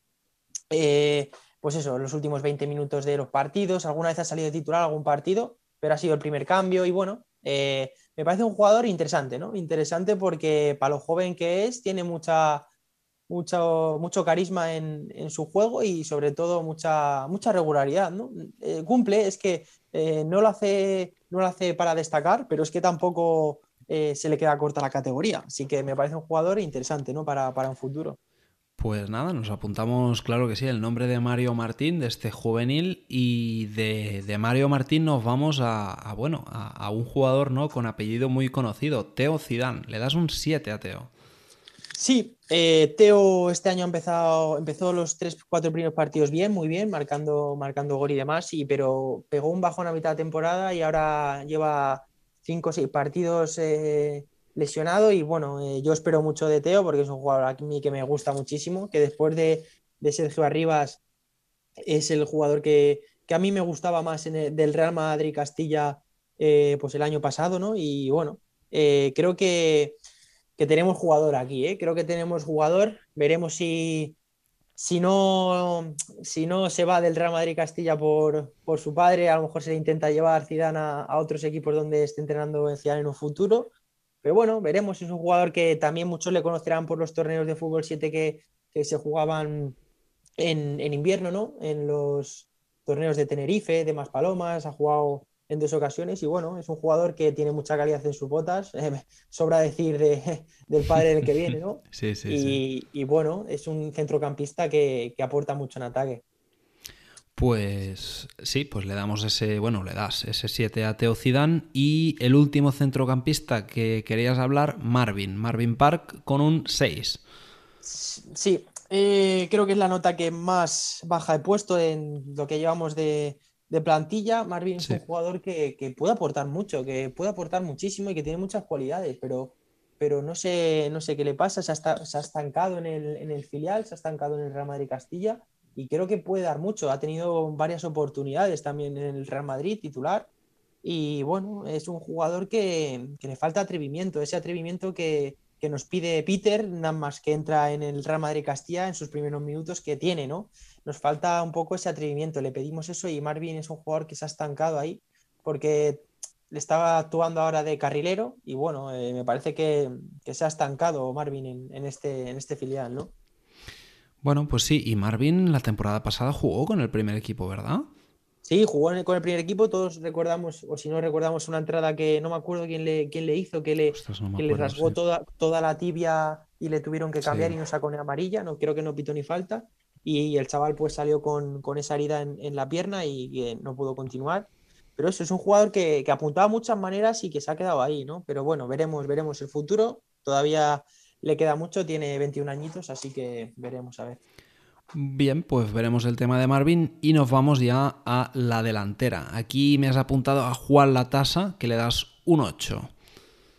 eh, pues eso, los últimos 20 minutos de los partidos, alguna vez ha salido titular algún partido, pero ha sido el primer cambio y bueno, eh, me parece un jugador interesante, ¿no? Interesante porque para lo joven que es, tiene mucha... Mucho, mucho carisma en, en su juego y sobre todo mucha, mucha regularidad. ¿no? cumple, es que no, lo hace, no lo hace para destacar, pero es que tampoco eh, se le queda corta la categoría. Así que me parece un jugador interesante ¿no? para, un futuro. Pues nada, nos apuntamos, claro que sí, el nombre de Mario Martín, de este juvenil, y de, Mario Martín nos vamos a, bueno, a, un jugador ¿no? con apellido muy conocido, Teo Zidane. Le das un 7 a Teo. Sí, eh, Teo este año ha empezado, empezó los tres, cuatro primeros partidos bien, muy bien, marcando, marcando gol y demás, pero pegó un bajo en la mitad de temporada y ahora lleva cinco o seis partidos eh, lesionado y bueno, eh, yo espero mucho de Teo porque es un jugador a mí que me gusta muchísimo, que después de, Sergio Arribas es el jugador que, a mí me gustaba más del Real Madrid Castilla eh, pues el año pasado, ¿no? Y bueno, creo que, que, tenemos jugador aquí, creo que tenemos jugador, veremos si, si no, si no se va del Real Madrid Castilla por, por su padre, a lo mejor se le intenta llevar Zidane a, a otros equipos donde esté entrenando en Zidane en un futuro. Pero bueno, veremos. Es un jugador que también muchos le conocerán por los torneos de fútbol 7 que, se jugaban en, en, invierno, ¿no? En los torneos de Tenerife, de Maspalomas, ha jugado en dos ocasiones y bueno, es un jugador que tiene mucha calidad en sus botas, eh, sobra decir [LAUGHS] del padre del que viene, ¿no? [LAUGHS] Sí, sí, y, sí. y bueno, es un centrocampista que, aporta mucho en ataque. Pues sí, pues le damos ese, bueno, le das ese 7 a Teo Zidane y el último centrocampista que querías hablar, Marvin, Marvin Park con un 6. Sí, eh, creo que es la nota que más baja he puesto en lo que llevamos de, de plantilla, Marvin es un jugador que, puede aportar mucho, que puede aportar muchísimo y que tiene muchas cualidades, pero, pero no, sé, no sé qué le pasa, se ha, estancado en el, en el, filial, se ha estancado en el Real Madrid Castilla y creo que puede dar mucho. Ha tenido varias oportunidades también en el Real Madrid titular y bueno, es un jugador que, le falta atrevimiento, ese atrevimiento que, que nos pide Peter, nada más que entra en el Real Madrid Castilla en sus primeros minutos que tiene, ¿no? nos falta un poco ese atrevimiento. Le pedimos eso y Marvin es un jugador que se ha estancado ahí porque le estaba actuando ahora de carrilero y bueno, eh, me parece que, se ha estancado Marvin en, este, en este filial, ¿no? Bueno, pues sí, y Marvin la temporada pasada jugó con el primer equipo, ¿verdad? Sí, jugó con el primer equipo, todos recordamos, o si no recordamos, una entrada que no me acuerdo quién le, quién le hizo, que le, le rasgó toda, toda la tibia y le tuvieron que cambiar y no sacó ni amarilla, no creo que no pito ni falta y el chaval pues salió con, esa herida en, la pierna y, no pudo continuar. Pero eso es un jugador que, que, apuntaba muchas maneras y que se ha quedado ahí, ¿no? Pero bueno, veremos, veremos el futuro. Todavía le queda mucho, tiene 21 añitos, así que veremos a ver. Bien, pues veremos el tema de Marvin y nos vamos ya a la delantera. Aquí me has apuntado a Juan Latasa, que le das un 8.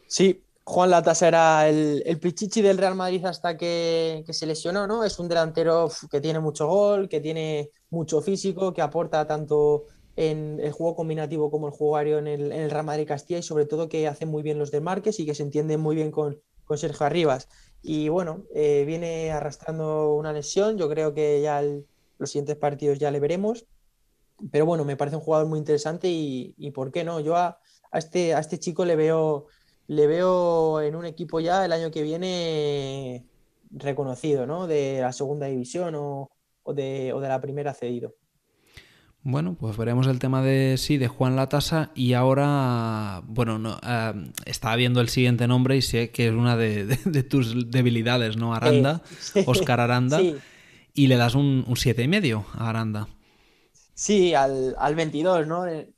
Sí, Juan Latas era el, pichichi del Real Madrid hasta que, se lesionó, ¿no? Es un delantero que tiene mucho gol, que tiene mucho físico, que aporta tanto en el juego combinativo como el juego en el, Real Madrid Castilla y sobre todo que hace muy bien los desmarques y que se entiende muy bien con, Sergio Arribas. Y bueno, eh, viene arrastrando una lesión, yo creo que ya los siguientes partidos ya le veremos, pero bueno, me parece un jugador muy interesante y, ¿por qué no? Yo a, a, este, a este chico le veo le veo en un equipo ya el año que viene reconocido, ¿no? De la segunda división o, de, la primera cedido. Bueno, pues veremos el tema de sí, de Juan Latasa y ahora, bueno, no, ah, estaba viendo el siguiente nombre y sé que es una de, tus debilidades, ¿no? Aranda, Oscar Aranda, y le das un, 7,5 y medio a Aranda. Sí, al, 22, ¿no? Del,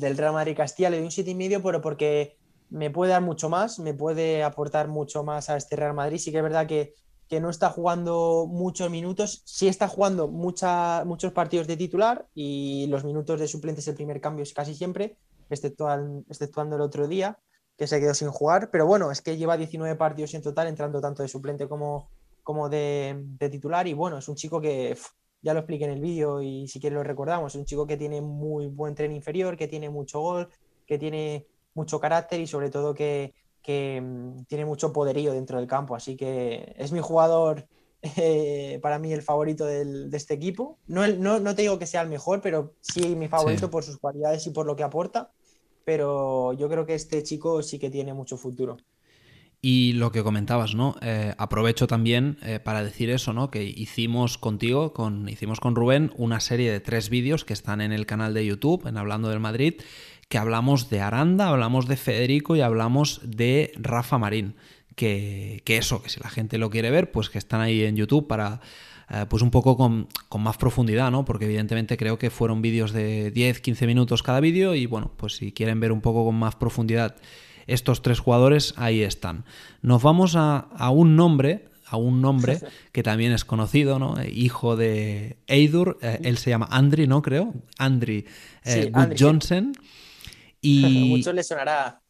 del Real Madrid Castilla le doy un 7,5 y medio, pero porque me puede dar mucho más, me puede aportar mucho más a este Real Madrid. Sí que es verdad que, no está jugando muchos minutos, sí está jugando mucha, muchos partidos de titular y los minutos de suplente es el primer cambio casi siempre, exceptuando, el otro día que se quedó sin jugar, pero bueno, es que lleva 19 partidos en total, entrando tanto de suplente como, como de, de titular y bueno, es un chico que ya lo expliqué en el vídeo y si quieres lo recordamos, es un chico que tiene muy buen tren inferior, que tiene mucho gol, que tiene mucho carácter y sobre todo que, que mm, tiene mucho poderío dentro del campo. Así que es mi jugador [LAUGHS] eh, para mí el favorito del, de este equipo. No, no, te digo que sea el mejor, pero sí mi favorito por sus cualidades y por lo que aporta. Pero yo creo que este chico sí que tiene mucho futuro. Y lo que comentabas, ¿no? Eh, aprovecho también eh, para decir eso, ¿no? Que hicimos contigo, con, hicimos con Rubén, una serie de tres vídeos que están en el canal de YouTube, en Hablando del Madrid, que hablamos de Aranda, hablamos de Federico y hablamos de Rafa Marín. Que, eso, que si la gente lo quiere ver, pues que están ahí en YouTube para, eh, pues un poco con, más profundidad, ¿no? Porque evidentemente creo que fueron vídeos de 10, 15 minutos cada vídeo y bueno, pues si quieren ver un poco con más profundidad estos tres jugadores, ahí están. Nos vamos a, un nombre, a un nombre [LAUGHS] que también es conocido, ¿no? Hijo de Eidur, eh, él se llama Andri, ¿no? Creo. Andri eh, Johnson. [LAUGHS] Y... Mucho le sonará.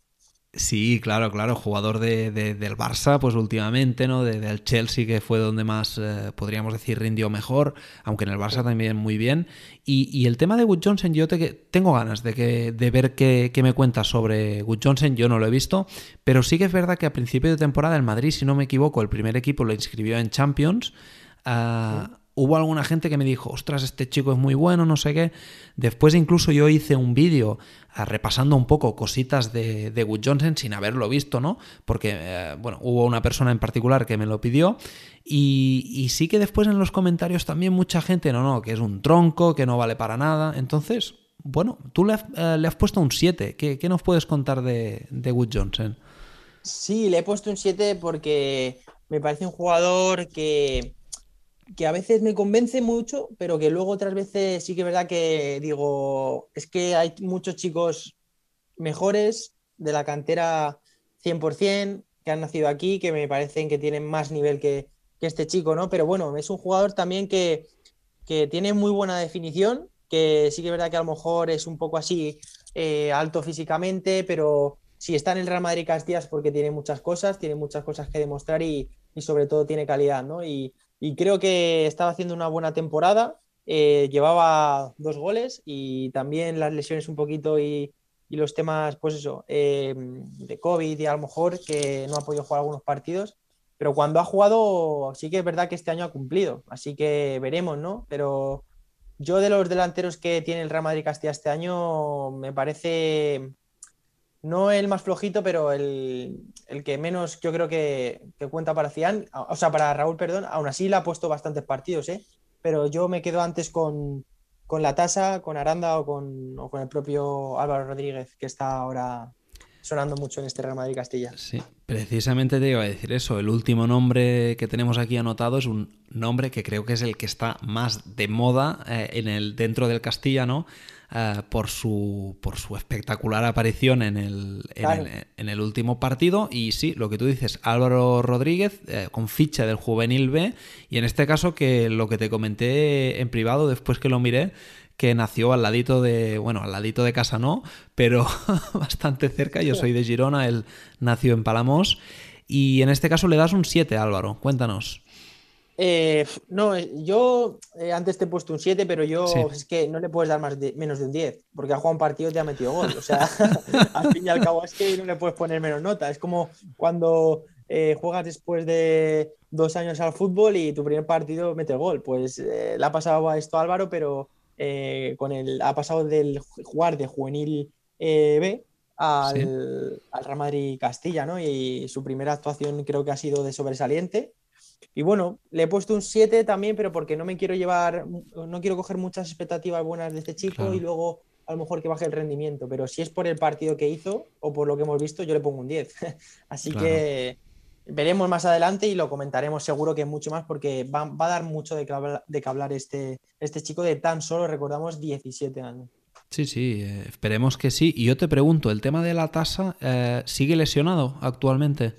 Sí, claro, claro, jugador de, del Barça, pues últimamente, ¿no? De, del Chelsea, que fue donde más, eh, podríamos decir, rindió mejor, aunque en el Barça también muy bien. Y, el tema de Wood Johnson, yo te, tengo ganas de, que, de ver qué, qué me cuentas sobre Wood Johnson, yo no lo he visto, pero sí que es verdad que a principio de temporada el Madrid, si no me equivoco, el primer equipo lo inscribió en Champions. Ah, hubo alguna gente que me dijo, ostras, este chico es muy bueno, no sé qué. Después incluso yo hice un vídeo ah, repasando un poco cositas de, Wood Johnson sin haberlo visto, ¿no? Porque, eh, bueno, hubo una persona en particular que me lo pidió y, sí que después en los comentarios también mucha gente, no, no, que es un tronco, que no vale para nada. Entonces, bueno, tú le, has, eh, puesto un 7. ¿Qué, nos puedes contar de, de Wood Johnson? Sí, le he puesto un 7 porque me parece un jugador que que a veces me convence mucho, pero que luego otras veces sí que es verdad que digo, es que hay muchos chicos mejores de la cantera 100%, que han nacido aquí, que me parecen que tienen más nivel que, este chico, ¿no? Pero bueno, es un jugador también que, que, tiene muy buena definición, que sí que es verdad que a lo mejor es un poco así eh, alto físicamente, pero si está en el Real Madrid Castilla es porque tiene muchas cosas, tiene muchas cosas que demostrar y, sobre todo tiene calidad, ¿no? y creo que estaba haciendo una buena temporada. Eh, llevaba dos goles y también las lesiones un poquito y, los temas, pues eso, eh, de COVID y a lo mejor que no ha podido jugar algunos partidos. Pero cuando ha jugado, sí que es verdad que este año ha cumplido. Así que veremos, ¿no? Pero yo de los delanteros que tiene el Real Madrid Castilla este año, me parece no el más flojito, pero el, que menos yo creo que, cuenta para Cian, o sea, para Raúl, perdón, aún así le ha puesto bastantes partidos, ¿eh? Pero yo me quedo antes con, la tasa, con Aranda o con, con el propio Álvaro Rodríguez, que está ahora sonando mucho en este Real Madrid Castilla. Sí, precisamente te iba a decir eso. El último nombre que tenemos aquí anotado es un nombre que creo que es el que está más de moda eh, en el, dentro del Castilla, ¿no? Eh, por, su, por su espectacular aparición en el, en, último partido. Y sí, lo que tú dices, Álvaro Rodríguez eh, con ficha del juvenil B. Y en este caso, que lo que te comenté en privado después que lo miré, que nació al ladito de, bueno, al ladito de casa no, pero [LAUGHS] bastante cerca. Yo soy de Girona, él nació en Palamos. Y en este caso le das un 7, Álvaro. Cuéntanos. Eh, no, eh, yo eh, antes te he puesto un 7, pero yo es que no le puedes dar más de, menos de un 10, porque ha jugado un partido y te ha metido gol. O sea, [LAUGHS] al fin y al cabo es que no le puedes poner menos nota. Es como cuando juegas después de dos años al fútbol y tu primer partido mete gol. Pues le ha pasado a esto Álvaro, pero con el, ha pasado del jugar de juvenil B al, al Real Madrid Castilla, ¿no? Y su primera actuación creo que ha sido de sobresaliente y bueno, le he puesto un 7 también, pero porque no me quiero llevar, no quiero coger muchas expectativas buenas de este chico y luego a lo mejor que baje el rendimiento. Pero si es por el partido que hizo o por lo que hemos visto, yo le pongo un 10. [LAUGHS] Así que veremos más adelante y lo comentaremos seguro que mucho más porque va, a dar mucho de que, hablar, de que hablar este, este chico de tan solo, recordamos, 17 años. Sí, sí, eh, esperemos que sí. Y yo te pregunto, ¿el tema de la tasa eh, sigue lesionado actualmente?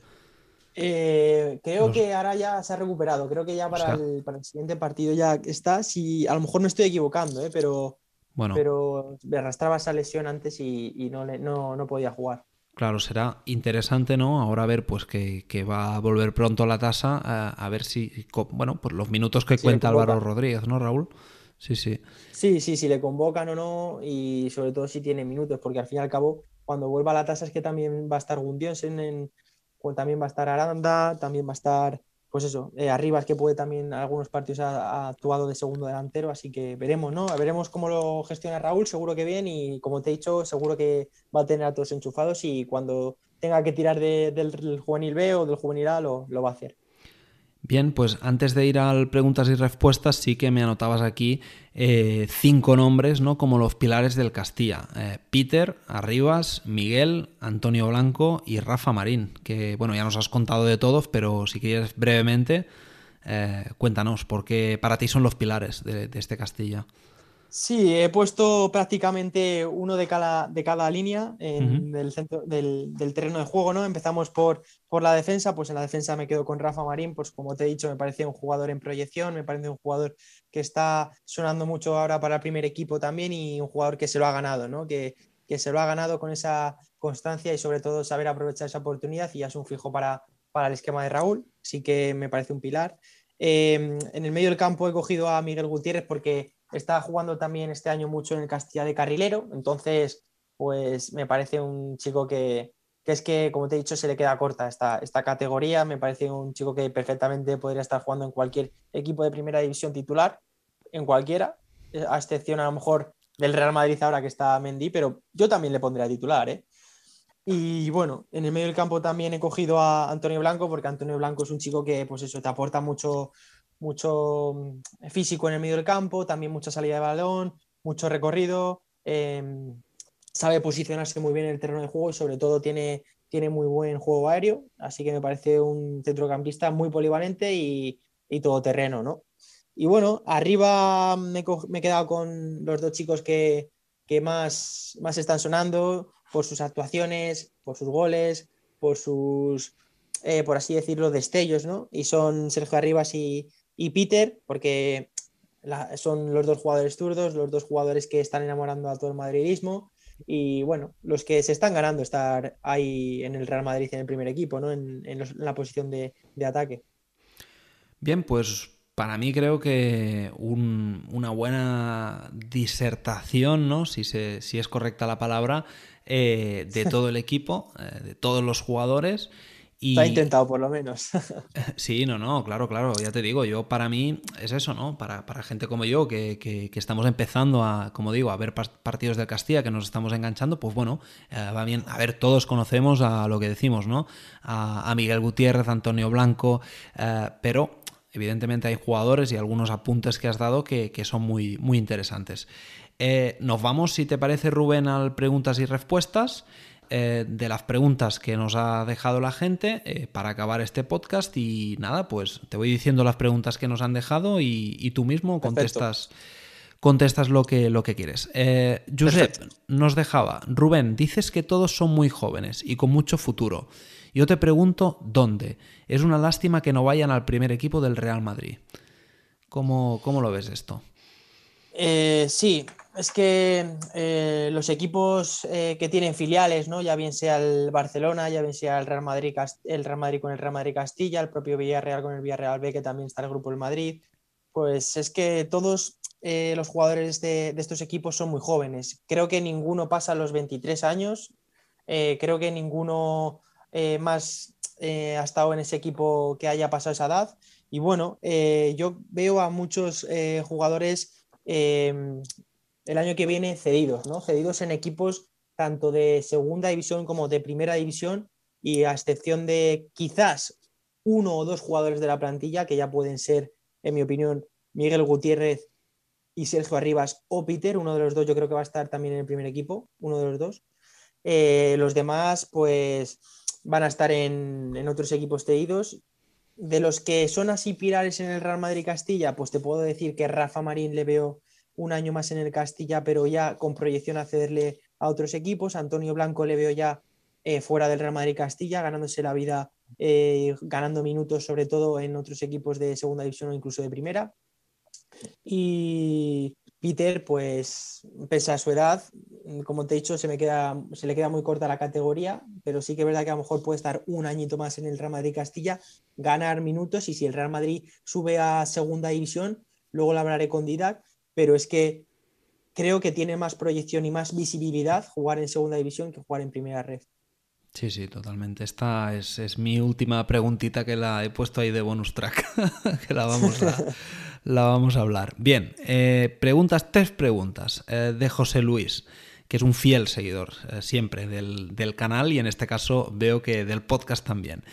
Eh, creo que ahora ya se ha recuperado. Creo que ya para, el, siguiente partido ya está. Si, a lo mejor no estoy equivocando, eh, pero, bueno. pero me arrastraba esa lesión antes y, no, no, podía jugar. Claro, será interesante, ¿no? Ahora ver pues que, va a volver pronto la tasa, a, ver si, bueno, por pues, los minutos que cuenta Álvaro Rodríguez, ¿no, Raúl? Sí, sí. Sí, sí, si le convocan o no y sobre todo si tiene minutos, porque al fin y al cabo, cuando vuelva la tasa es que también va a estar Gundios en, pues también va a estar Aranda, también va a estar, pues eso, eh, Arribas, que puede también algunos partidos ha, actuado de segundo delantero, así que veremos, ¿no? Veremos cómo lo gestiona Raúl, seguro que bien, y como te he dicho, seguro que va a tener a todos enchufados y cuando tenga que tirar del, juvenil B o del juvenil A lo va a hacer. Bien, pues antes de ir al preguntas y respuestas, sí que me anotabas aquí eh, cinco nombres, ¿no? Como los pilares del Castilla. Eh, Peter, Arribas, Miguel, Antonio Blanco y Rafa Marín, que bueno, ya nos has contado de todos, pero si quieres brevemente, eh, cuéntanos, porque para ti son los pilares de, de este Castilla? Sí, he puesto prácticamente uno de cada, de cada línea en, el del, centro, del, terreno de juego, ¿no? Empezamos por, por la defensa, pues en la defensa me quedo con Rafa Marín, pues como te he dicho, me parece un jugador en proyección, me parece un jugador que está sonando mucho ahora para el primer equipo también y un jugador que se lo ha ganado, ¿no? Que, se lo ha ganado con esa constancia y sobre todo saber aprovechar esa oportunidad y ya es un fijo para, el esquema de Raúl, sí que me parece un pilar. Em, en el medio del campo he cogido a Miguel Gutiérrez porque Está jugando también este año mucho en el Castilla de Carrilero, entonces, pues me parece un chico que, es que, como te he dicho, se le queda corta esta, esta categoría. Me parece un chico que perfectamente podría estar jugando en cualquier equipo de primera división titular, en cualquiera, a excepción a lo mejor del Real Madrid ahora que está Mendy, pero yo también le pondría titular. ¿eh? Y bueno, en el medio del campo también he cogido a Antonio Blanco, porque Antonio Blanco es un chico que, pues eso, te aporta mucho, mucho mm, físico en el medio del campo, también mucha salida de balón, mucho recorrido, em, sabe posicionarse muy bien en el terreno de juego y sobre todo tiene, tiene muy buen juego aéreo, así que me parece un centrocampista muy polivalente y, y todoterreno, ¿no? Y bueno, arriba me, he quedado con los dos chicos que, más, más están sonando por sus actuaciones, por sus goles, por sus, eh, por así decirlo, destellos, ¿no? Y son Sergio Arribas y, y Peter, porque son los dos jugadores zurdos, los dos jugadores que están enamorando a todo el madridismo y bueno, los que se están ganando estar ahí en el Real Madrid en el primer equipo, ¿no? en, la posición de, ataque. Bien, pues para mí creo que una buena disertación, ¿no? si, se, es correcta la palabra, eh, de [LAUGHS] todo el equipo, eh, de todos los jugadores ha intentado por lo menos. [LAUGHS] sí, no, no, claro, claro, ya te digo, yo para mí es eso, ¿no? Para, gente como yo que, estamos empezando a, como digo, a ver partidos del Castilla, que nos estamos enganchando, pues bueno, eh, va bien, a ver, todos conocemos a lo que decimos, ¿no? A, Miguel Gutiérrez, Antonio Blanco, eh, pero evidentemente hay jugadores y algunos apuntes que has dado que, son muy, muy interesantes. Eh, nos vamos, si te parece, Rubén, al preguntas y respuestas. Eh, de las preguntas que nos ha dejado la gente eh, para acabar este podcast. Y nada, pues te voy diciendo las preguntas que nos han dejado y, tú mismo contestas. contestas lo que, lo que quieres. Eh, Josep nos dejaba, Rubén, dices que todos son muy jóvenes y con mucho futuro. Yo te pregunto, ¿dónde? Es una lástima que no vayan al primer equipo del Real Madrid. ¿Cómo, cómo lo ves esto? Eh, sí, es que eh, los equipos eh, que tienen filiales, ¿no? ya bien sea el Barcelona, ya bien sea el Real, Madrid, el Real Madrid con el Real Madrid Castilla, el propio Villarreal con el Villarreal B, que también está el Grupo del Madrid, pues es que todos eh, los jugadores de, de, estos equipos son muy jóvenes. Creo que ninguno pasa los 23 años, creo que ninguno más ha estado en ese equipo que haya pasado esa edad. Y bueno, yo veo a muchos jugadores el año que viene cedidos, ¿no? Cedidos en equipos tanto de segunda división como de primera división y a excepción de quizás uno o dos jugadores de la plantilla que ya pueden ser, en mi opinión, Miguel Gutiérrez y Sergio Arribas o Peter, uno de los dos yo creo que va a estar también en el primer equipo, uno de los dos. Eh, los demás pues van a estar en, otros equipos cedidos de los que son así pilares en el Real Madrid Castilla, pues te puedo decir que Rafa Marín le veo un año más en el Castilla, pero ya con proyección a cederle a otros equipos. Antonio Blanco le veo ya eh, fuera del Real Madrid Castilla, ganándose la vida, eh, ganando minutos sobre todo en otros equipos de segunda división o incluso de primera. Y Peter, pues pese a su edad, como te he dicho, se, me queda, se le queda muy corta la categoría, pero sí que es verdad que a lo mejor puede estar un añito más en el Real Madrid Castilla, ganar minutos y si el Real Madrid sube a segunda división, luego la hablaré con Didac, pero es que creo que tiene más proyección y más visibilidad jugar en segunda división que jugar en primera red. Sí, sí, totalmente. Esta es, mi última preguntita que la he puesto ahí de bonus track, [LAUGHS] que [LAUGHS] la vamos a, hablar. Bien, eh, preguntas, tres preguntas eh, de José Luis que es un fiel seguidor eh, siempre del, canal y en este caso veo que del podcast también.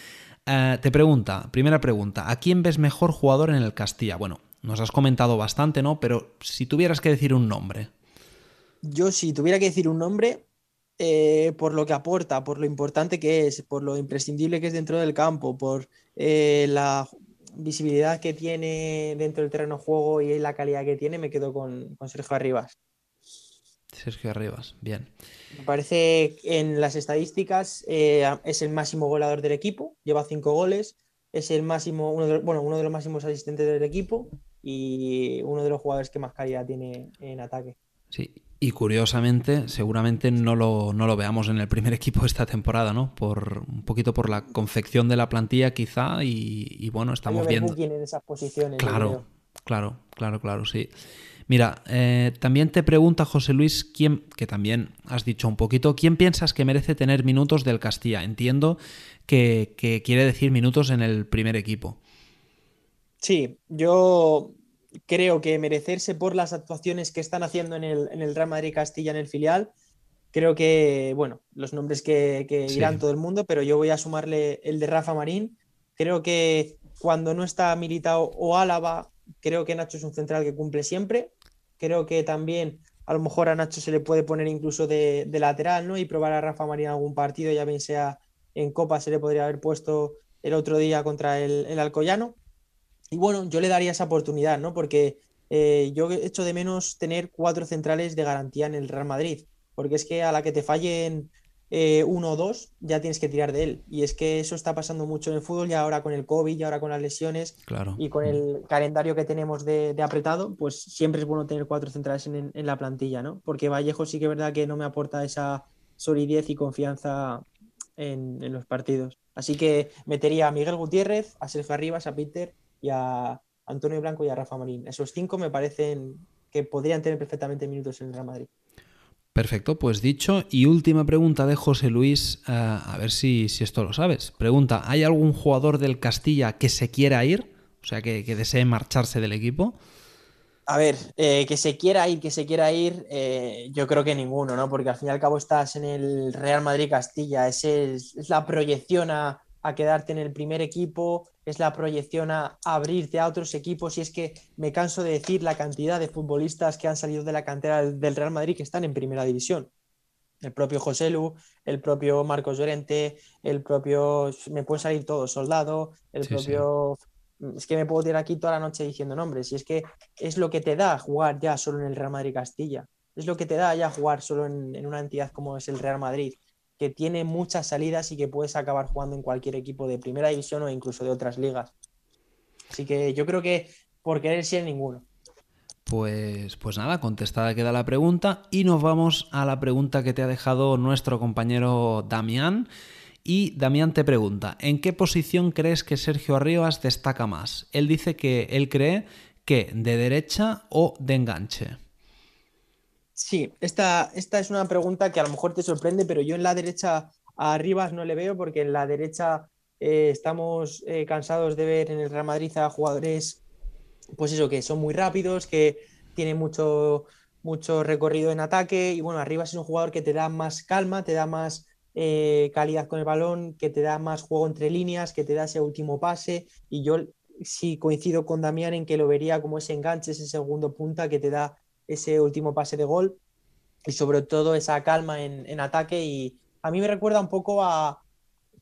te pregunta, primera pregunta, ¿a quién ves mejor jugador en el Castilla? Bueno, nos has comentado bastante, ¿no? Pero si tuvieras que decir un nombre. Yo si tuviera que decir un nombre, eh, por lo que aporta, por lo importante que es, por lo imprescindible que es dentro del campo, por eh, la visibilidad que tiene dentro del terreno de juego y la calidad que tiene, me quedo con, Sergio Arribas. Sergio Arribas, bien. Me parece en las estadísticas eh, es el máximo goleador del equipo, lleva cinco goles, es el máximo, uno bueno, uno de los máximos asistentes del equipo y uno de los jugadores que más calidad tiene en ataque. Sí, y curiosamente, seguramente no lo, veamos en el primer [LAUGHS] equipo esta temporada, ¿no? Por un poquito por la confección de la plantilla, quizá, y, bueno, estamos viendo. esas posiciones. Claro, claro, claro, claro, sí. Mira, eh, también te pregunta José Luis, ¿quién, que también has dicho un poquito, ¿quién piensas que merece tener minutos del Castilla? Entiendo que quiere decir minutos en el primer equipo. Sí, yo creo que merecerse por las actuaciones que están haciendo en el, en Real Madrid Castilla en el filial. Creo que, bueno, los nombres que, que irán todo el mundo, pero yo voy a sumarle el de Rafa Marín. Creo que cuando no está militado o Álava, creo que Nacho es un central que cumple siempre. Creo que también a lo mejor a Nacho se le puede poner incluso de, lateral, ¿no? Y probar a Rafa Marín algún partido, ya bien sea en Copa, se le podría haber puesto el otro día contra el Alcoyano. Y bueno, yo le daría esa oportunidad, ¿no? Porque eh, yo echo de menos tener cuatro centrales de garantía en el Real Madrid, porque es que a la que te fallen eh, uno o dos, ya tienes que tirar de él. Y es que eso está pasando mucho en el fútbol, y ahora con el COVID, y ahora con las lesiones, claro. y con el mm. calendario que tenemos de, apretado, pues siempre es bueno tener cuatro centrales en, la plantilla, ¿no? Porque Vallejo sí que es verdad que no me aporta esa solidez y confianza en, en los partidos. Así que metería a Miguel Gutiérrez, a Sergio Arribas, a Peter y a Antonio Blanco y a Rafa Marín. Esos cinco me parecen que podrían tener perfectamente minutos en el Real Madrid. Perfecto, pues dicho. Y última pregunta de José Luis, eh, a ver si, esto lo sabes. Pregunta, ¿hay algún jugador del Castilla que se quiera ir? O sea, que, desee marcharse del equipo. A ver, eh, que se quiera ir, que se quiera ir, eh, yo creo que ninguno, ¿no? Porque al fin y al cabo estás en el Real Madrid Castilla, es, es la proyección a, a quedarte en el primer equipo, es la proyección a abrirte a otros equipos. Y es que me canso de decir la cantidad de futbolistas que han salido de la cantera del Real Madrid que están en primera división. El propio José Lu, el propio Marcos Llorente, el propio. Me puede salir todo, Soldado, el propio. Es que me puedo tirar aquí toda la noche diciendo nombres. Y es que es lo que te da jugar ya solo en el Real Madrid Castilla. Es lo que te da ya jugar solo en una entidad como es el Real Madrid que tiene muchas salidas y que puedes acabar jugando en cualquier equipo de primera división o incluso de otras ligas. Así que yo creo que por querer ser ninguno. Pues, pues nada, contestada queda la pregunta y nos vamos a la pregunta que te ha dejado nuestro compañero Damián. Y Damián te pregunta, ¿en qué posición crees que Sergio Arribas destaca más? Él dice que él cree que de derecha o de enganche. Sí, esta, esta es una pregunta que a lo mejor te sorprende, pero yo en la derecha a no le veo porque en la derecha eh, estamos eh, cansados de ver en el Real Madrid a jugadores, pues eso, que son muy rápidos, que tienen mucho, mucho recorrido en ataque y bueno, arriba es un jugador que te da más calma, te da más eh, calidad con el balón, que te da más juego entre líneas, que te da ese último pase y yo sí coincido con Damián en que lo vería como ese enganche, ese segundo punta que te da ese último pase de gol y sobre todo esa calma en, ataque. Y a mí me recuerda un poco a,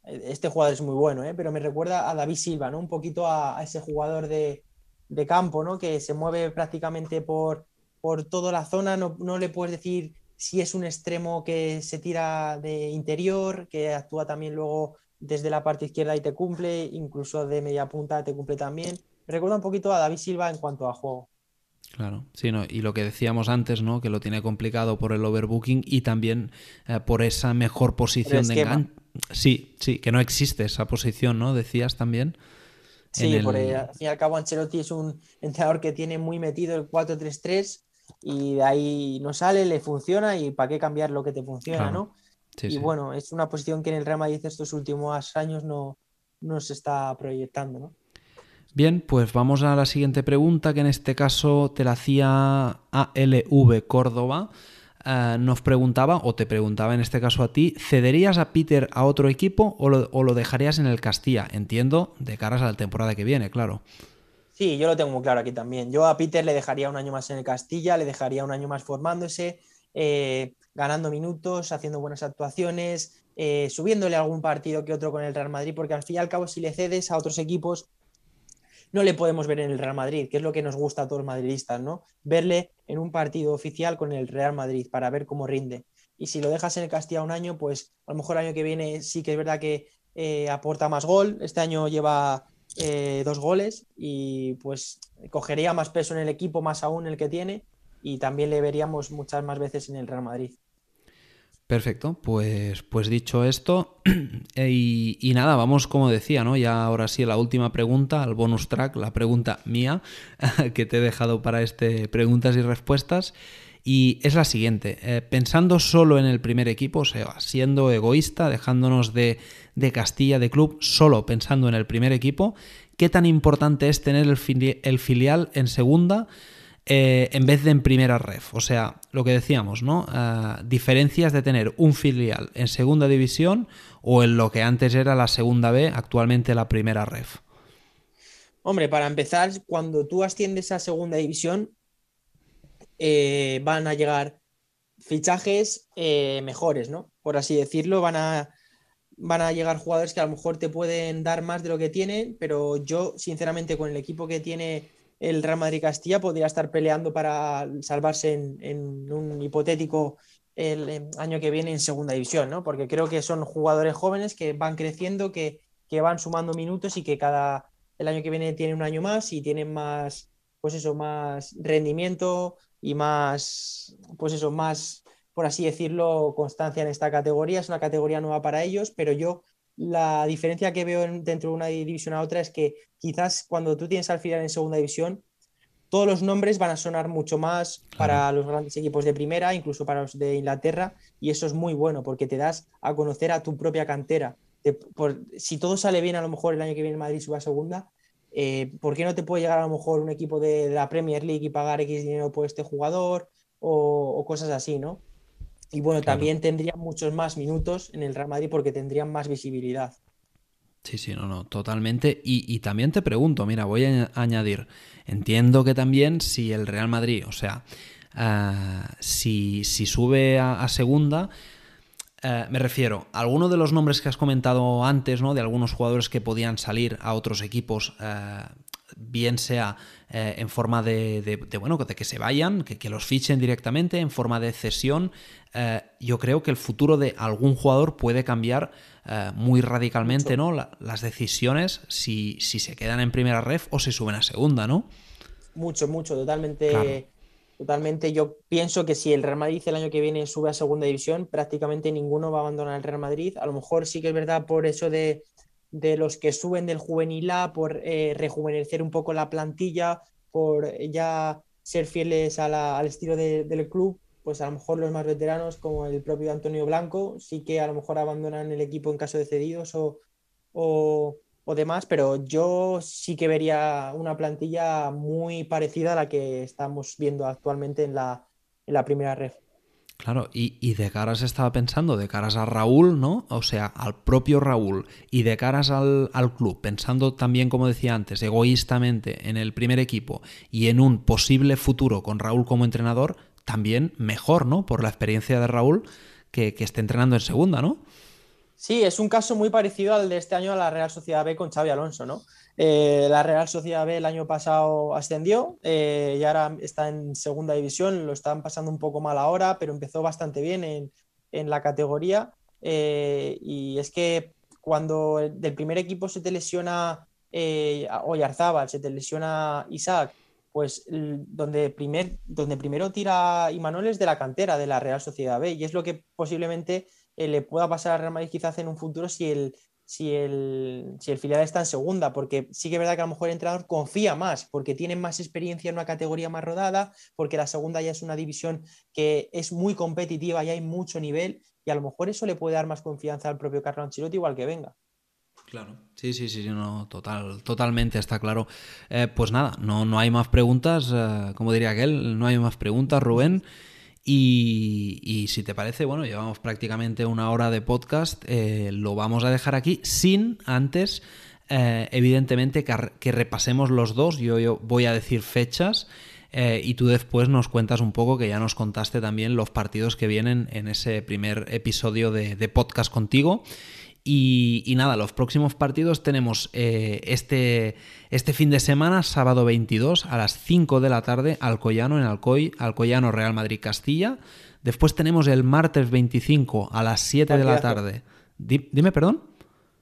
este jugador es muy bueno, ¿eh? pero me recuerda a David Silva, ¿no? Un poquito a, ese jugador de, campo, ¿no? Que se mueve prácticamente por, por toda la zona, no, no, le puedes decir si es un extremo que se tira de interior, que actúa también luego desde la parte izquierda y te cumple, incluso de media punta te cumple también. recuerda un poquito a David Silva en cuanto a juego. Claro, sí, no, y lo que decíamos antes, ¿no? Que lo tiene complicado por el overbooking y también eh, por esa mejor posición de enganche. Sí, sí, que no existe esa posición, ¿no? Decías también. Sí, por, al y al cabo Ancelotti es un entrenador que tiene muy metido el 4-3-3 y de ahí no sale, le funciona y para qué cambiar lo que te funciona, ¿no? y bueno, es una posición que en el Real Madrid estos últimos años no, no se está proyectando, ¿no? Bien, pues vamos a la siguiente pregunta, que en este caso te la hacía ALV Córdoba. Eh, nos preguntaba, o te preguntaba en este caso a ti, ¿cederías a Peter a otro equipo o lo, dejarías en el Castilla? Entiendo, de caras a la temporada que viene, claro. Sí, yo lo tengo muy claro aquí también. Yo a Peter le dejaría un año más en el Castilla, le dejaría un año más formándose, eh, ganando minutos, haciendo buenas actuaciones, eh, subiéndole algún partido que otro con el Real Madrid, porque al fin y al cabo si le cedes a otros equipos no le podemos ver en el Real Madrid, que es lo que nos gusta a todos los madridistas, ¿no? Verle en un partido oficial con el Real Madrid para ver cómo rinde. Y si lo dejas en el Castilla un año, pues a lo mejor el año que viene sí que es verdad que eh, aporta más gol. Este año lleva eh, dos goles y pues cogería más peso en el equipo, más aún el que tiene, y también le veríamos muchas más veces en el Real Madrid. Perfecto, pues, pues dicho esto, [CLEARS THROAT] eh, y, nada, vamos como decía, ¿no? Ya ahora sí la última pregunta, al bonus track, la pregunta mía [LAUGHS] que te he dejado para este preguntas y respuestas. Y es la siguiente, eh, pensando solo en el primer equipo, o sea, siendo egoísta, dejándonos de, Castilla de club, solo pensando en el primer equipo, ¿qué tan importante es tener el filial en segunda? Eh, en vez de en primera ref. O sea, lo que decíamos, ¿no? Ah, diferencias de tener un filial en segunda división o en lo que antes era la segunda B, actualmente la primera ref. Hombre, para empezar, cuando tú asciendes a segunda división, eh, van a llegar fichajes eh, mejores, ¿no? Por así decirlo, van a, van a llegar jugadores que a lo mejor te pueden dar más de lo que tienen, pero yo, sinceramente, con el equipo que tiene el Real Madrid Castilla podría estar peleando para salvarse en, un hipotético el eh, año que viene en segunda división, ¿no? Porque creo que son jugadores jóvenes que van creciendo, que, van sumando minutos y que cada el año que viene tienen un año más y tienen más, pues eso, más rendimiento y más, pues eso, más, por así decirlo, constancia en esta categoría. Es una categoría nueva para ellos, pero yo la diferencia que veo dentro de una división a otra es que quizás cuando tú tienes al final en segunda división, todos los nombres van a sonar mucho más para los grandes equipos de primera, incluso para los de Inglaterra, y eso es muy bueno porque te das a conocer a tu propia cantera. si todo sale bien, a lo mejor el año que viene Madrid suba a segunda, eh, ¿por qué no te puede llegar a lo mejor un equipo de, la Premier League y pagar X dinero por este jugador o, o cosas así, no? Y bueno, también tendrían muchos más minutos en el Real Madrid porque tendrían más visibilidad. Sí, sí, no, no, totalmente. Y, también te pregunto, mira, voy a añadir, entiendo que también si el Real Madrid, o sea, ah, si, sube a, segunda, eh, me refiero, alguno de los nombres que has comentado antes, ¿no? De algunos jugadores que podían salir a otros equipos. Eh, bien sea eh, en forma de, bueno, de que se vayan, que, los fichen directamente, en forma de cesión, eh, yo creo que el futuro de algún jugador puede cambiar eh, muy radicalmente, ¿no? las decisiones si, se quedan en primera ref o se suben a segunda, ¿no? Mucho, mucho, totalmente. Totalmente, yo pienso que si el Real Madrid el año que viene sube a segunda división, prácticamente ninguno va a abandonar el Real Madrid. A lo mejor sí que es verdad por eso de, de los que suben del juvenil A por eh, rejuvenecer un poco la plantilla, por ya ser fieles al estilo del club, pues a lo mejor los más veteranos, como el propio Antonio Blanco, sí que a lo mejor abandonan el equipo en caso de cedidos o, demás, pero yo sí que vería una plantilla muy parecida a la que estamos viendo actualmente en la, en la primera red. Claro, y, de caras estaba pensando, de caras a Raúl, ¿no? O sea, al propio Raúl y de caras al, club, pensando también, como decía antes, egoístamente en el primer equipo y en un posible futuro con Raúl como entrenador, también mejor, ¿no? Por la experiencia de Raúl que, que esté entrenando en segunda, ¿no? Sí, es un caso muy parecido al de este año a la Real Sociedad B con Xavi Alonso, ¿no? Eh, la Real Sociedad B el año pasado ascendió eh, y ahora está en segunda división, lo están pasando un poco mal ahora, pero empezó bastante bien en, la categoría. Eh, y es que cuando del primer equipo se te lesiona Oyarzábal, se te lesiona Isaac, pues donde, donde primero tira Imanol es de la cantera de la Real Sociedad B y es lo que posiblemente le pueda pasar a Real Madrid quizás en un futuro si el si el, si el filial está en segunda, porque sí que es verdad que a lo mejor el entrenador confía más, porque tiene más experiencia en una categoría más rodada, porque la segunda ya es una división que es muy competitiva y hay mucho nivel, y a lo mejor eso le puede dar más confianza al propio Carlo Ancelotti igual que venga. Claro, sí, sí, sí, no, total, totalmente, está claro. Eh, pues nada, no, no hay más preguntas, eh, como diría aquel, no hay más preguntas, Rubén. [LAUGHS] Y, si te parece, bueno, llevamos prácticamente una hora de podcast, eh, lo vamos a dejar aquí sin antes, eh, evidentemente, que, repasemos los dos. Yo, yo voy a decir fechas eh, y tú después nos cuentas un poco, que ya nos contaste también los partidos que vienen en ese primer episodio de podcast contigo. Y, nada, los próximos partidos tenemos eh, este, este, fin de semana, sábado 22 a las 5 de la tarde, Alcoyano en Alcoy, Alcoyano Real Madrid Castilla. Después tenemos el martes 25 a las 7 de la tarde. dime, perdón.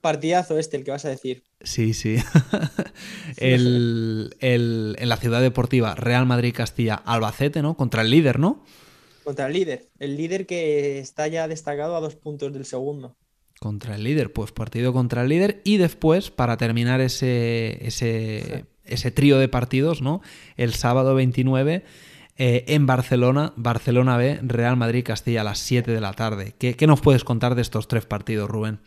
Partidazo este, el que vas a decir. Sí, sí. [LAUGHS] el, en la ciudad deportiva, Real Madrid Castilla, Albacete, ¿no? Contra el líder, ¿no? Contra el líder. El líder que está ya destacado a dos puntos del segundo. Contra el líder, pues partido contra el líder. Y después, para terminar ese, ese, ese trío de partidos, ¿no? El sábado 29. Eh, en Barcelona, Barcelona B, Real Madrid, Castilla a las 7 de la tarde. ¿Qué, nos puedes contar de estos tres partidos, Rubén?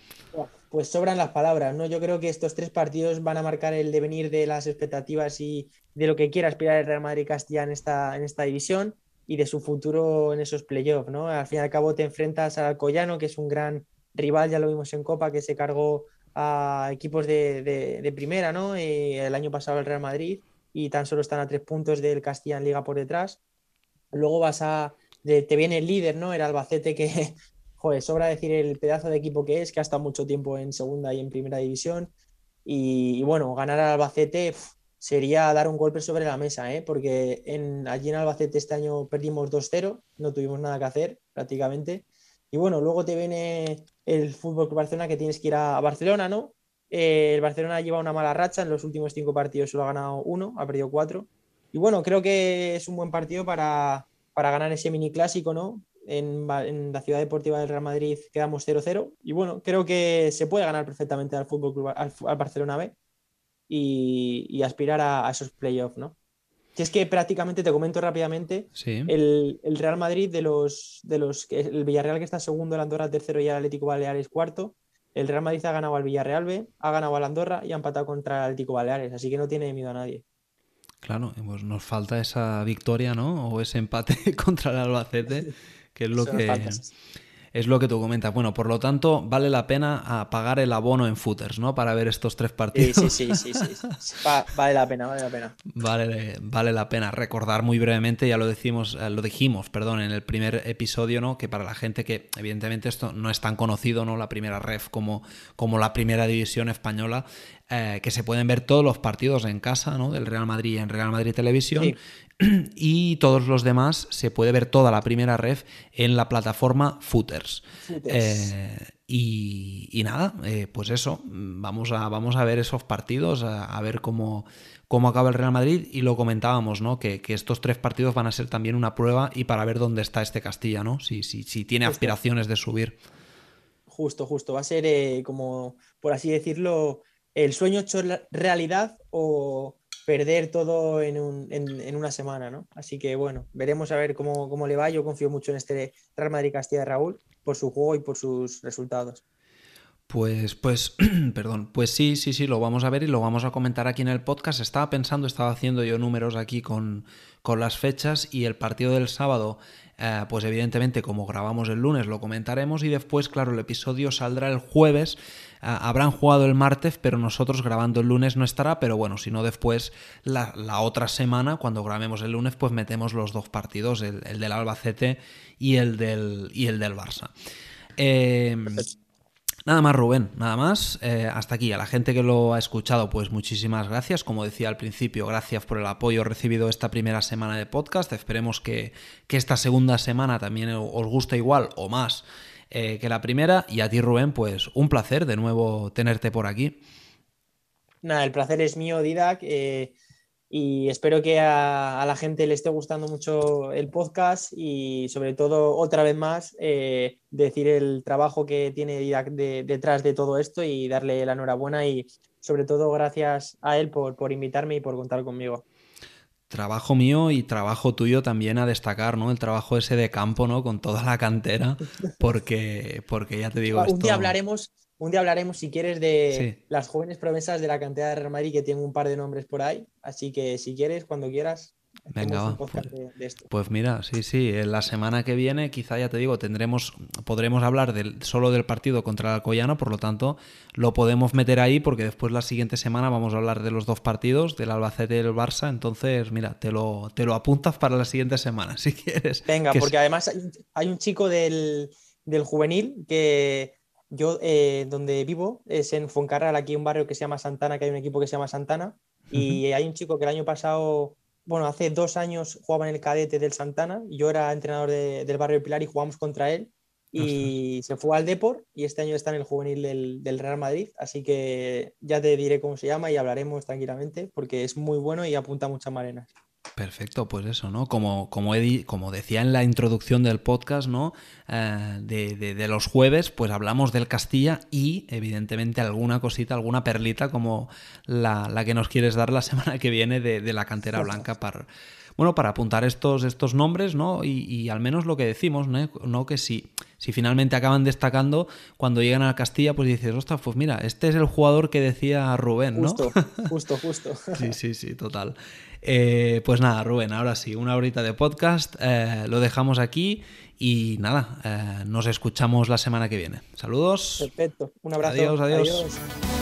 Pues sobran las palabras, ¿no? Yo creo que estos tres partidos van a marcar el devenir de las expectativas y de lo que quiera aspirar el Real Madrid Castilla en esta, en esta división y de su futuro en esos playoffs, ¿no? Al fin y al cabo te enfrentas al Collano que es un gran rival, ya lo vimos en Copa, que se cargó a equipos de, primera, ¿no? el año pasado el Real Madrid y tan solo están a tres puntos del Castilla en Liga por detrás. Luego vas a, te viene el líder, ¿no? Era Albacete que, [LAUGHS] joder, sobra decir el pedazo de equipo que es, que ha estado mucho tiempo en segunda y en primera división. Y, bueno, ganar al Albacete sería dar un golpe sobre la mesa, ¿eh? Porque en, allí en Albacete este año perdimos 2-0, no tuvimos nada que hacer prácticamente. Y bueno, luego te viene el Fútbol Barcelona que tienes que ir a, Barcelona, ¿no? Eh, el Barcelona lleva una mala racha, en los últimos cinco partidos solo ha ganado uno, ha perdido cuatro. Y bueno, creo que es un buen partido para, ganar ese mini clásico, ¿no? En, la Ciudad Deportiva del Real Madrid quedamos 0-0. Y bueno, creo que se puede ganar perfectamente al Fútbol al, Barcelona B y, aspirar a, a esos playoffs, ¿no? que es que prácticamente, te comento rápidamente, el, Real Madrid de los, de los, el Villarreal que está segundo, el Andorra tercero y el Atlético Baleares cuarto, el Real Madrid ha ganado al Villarreal B, ha ganado al Andorra y ha empatado contra el Atlético Baleares, así que no tiene miedo a nadie. Claro, pues nos falta esa victoria, ¿no? O ese empate [LAUGHS] contra el Albacete, que es lo que es lo que tú comentas. Bueno, por lo tanto, vale la pena ah, pagar el abono en footers, ¿no? Para ver estos tres partidos. Sí, sí, sí, sí, vale la pena, vale la pena. Vale, la pena. Recordar muy brevemente, ya lo decimos, eh, lo dijimos, perdón, en el primer episodio, ¿no? Que para la gente que, evidentemente, esto no es tan conocido, ¿no? La primera ref como, como la primera división española. Eh, que se pueden ver todos los partidos en casa, ¿no? Del Real Madrid en Real Madrid Televisión [CLEARS THROAT] y todos los demás se puede ver toda la primera ref en la plataforma Footers. Eh, y, nada, eh, pues eso, vamos a, vamos a ver esos partidos, a, ver cómo, cómo acaba el Real Madrid y lo comentábamos, ¿no? Que, estos tres partidos van a ser también una prueba y para ver dónde está este Castilla, ¿no? Si, tiene aspiraciones de subir. Justo, justo. Va a ser eh, como, por así decirlo, el sueño hecho realidad o, perder todo en, un, en, una semana, ¿no? Así que bueno, veremos a ver cómo, cómo, le va. Yo confío mucho en este Real Madrid Castilla de Raúl por su juego y por sus resultados. Pues, pues, [CLEARS THROAT] perdón, pues sí, sí, sí, lo vamos a ver y lo vamos a comentar aquí en el podcast. Estaba pensando, estaba haciendo yo números aquí con, con las fechas y el partido del sábado, eh, pues evidentemente como grabamos el lunes lo comentaremos y después, claro, el episodio saldrá el jueves Ah, habrán jugado el martes, pero nosotros grabando el lunes no estará, pero bueno, si no después la, otra semana, cuando grabemos el lunes, pues metemos los dos partidos, el, del Albacete y el del, y el del Barça. Em, nada más, Rubén, nada más. Eh, hasta aquí. A la gente que lo ha escuchado, pues muchísimas gracias. Como decía al principio, gracias por el apoyo recibido esta primera semana de podcast. Esperemos que, que esta segunda semana también os guste igual o más eh, que la primera. Y a ti, Rubén, pues un placer de nuevo tenerte por aquí. Nada, el placer es mío, Didac. Eh, y espero que a, la gente le esté gustando mucho el podcast y sobre todo, otra vez más, eh, decir el trabajo que tiene Didac detrás de todo esto y darle la enhorabuena y sobre todo gracias a él por invitarme y por contar conmigo trabajo mío y trabajo tuyo también a destacar, ¿no? El trabajo ese de campo, ¿no? Con toda la cantera, porque, porque ya te digo... Un, día hablaremos, un día hablaremos, si quieres, de las jóvenes promesas de la cantera de Real Madrid, que tengo un par de nombres por ahí, así que si quieres, cuando quieras. Venga, pues, pues, mira, sí, sí, eh, la semana que viene quizá ya te digo, tendremos podremos hablar del, solo del partido contra el Alcoyano, por lo tanto lo podemos meter ahí porque después la siguiente semana vamos a hablar de los dos partidos, del Albacete y del Barça, entonces mira, te lo, te lo apuntas para la siguiente semana [LAUGHS] si quieres. Venga, porque además hay un chico del, juvenil que yo eh, donde vivo es en Fuencarral, aquí hay un barrio que se llama Santana, que hay un equipo que se llama Santana, y hay un chico que el año pasado bueno, hace dos años jugaba en el cadete del Santana, yo era entrenador del barrio Pilar y jugamos contra él y se fue al Depor y este año está en el juvenil del, del, Real Madrid, así que ya te diré cómo se llama y hablaremos tranquilamente porque es muy bueno y apunta muchas marenas. Perfecto, pues eso, ¿no? Como, como, como decía en la introducción del podcast, ¿no? Eh, de, de, los jueves, pues hablamos del Castilla y, evidentemente, alguna cosita, alguna perlita como la, que nos quieres dar la [LAUGHS] semana que viene de, la cantera blanca [LAUGHS] para. Bueno, para apuntar estos, estos nombres, ¿no? Y, y, al menos lo que decimos, ¿no? ¿No? Que si, si finalmente acaban destacando, cuando llegan al Castilla, pues dices, ostras, pues mira, este es el jugador que decía Rubén, ¿no? Justo, [LAUGHS] justo, justo. sí, sí, sí, total. Eh, pues nada, Rubén, ahora sí, una horita de podcast, eh, lo dejamos aquí y nada, eh, nos escuchamos la semana que viene. Saludos. Perfecto, un abrazo. adiós. adiós.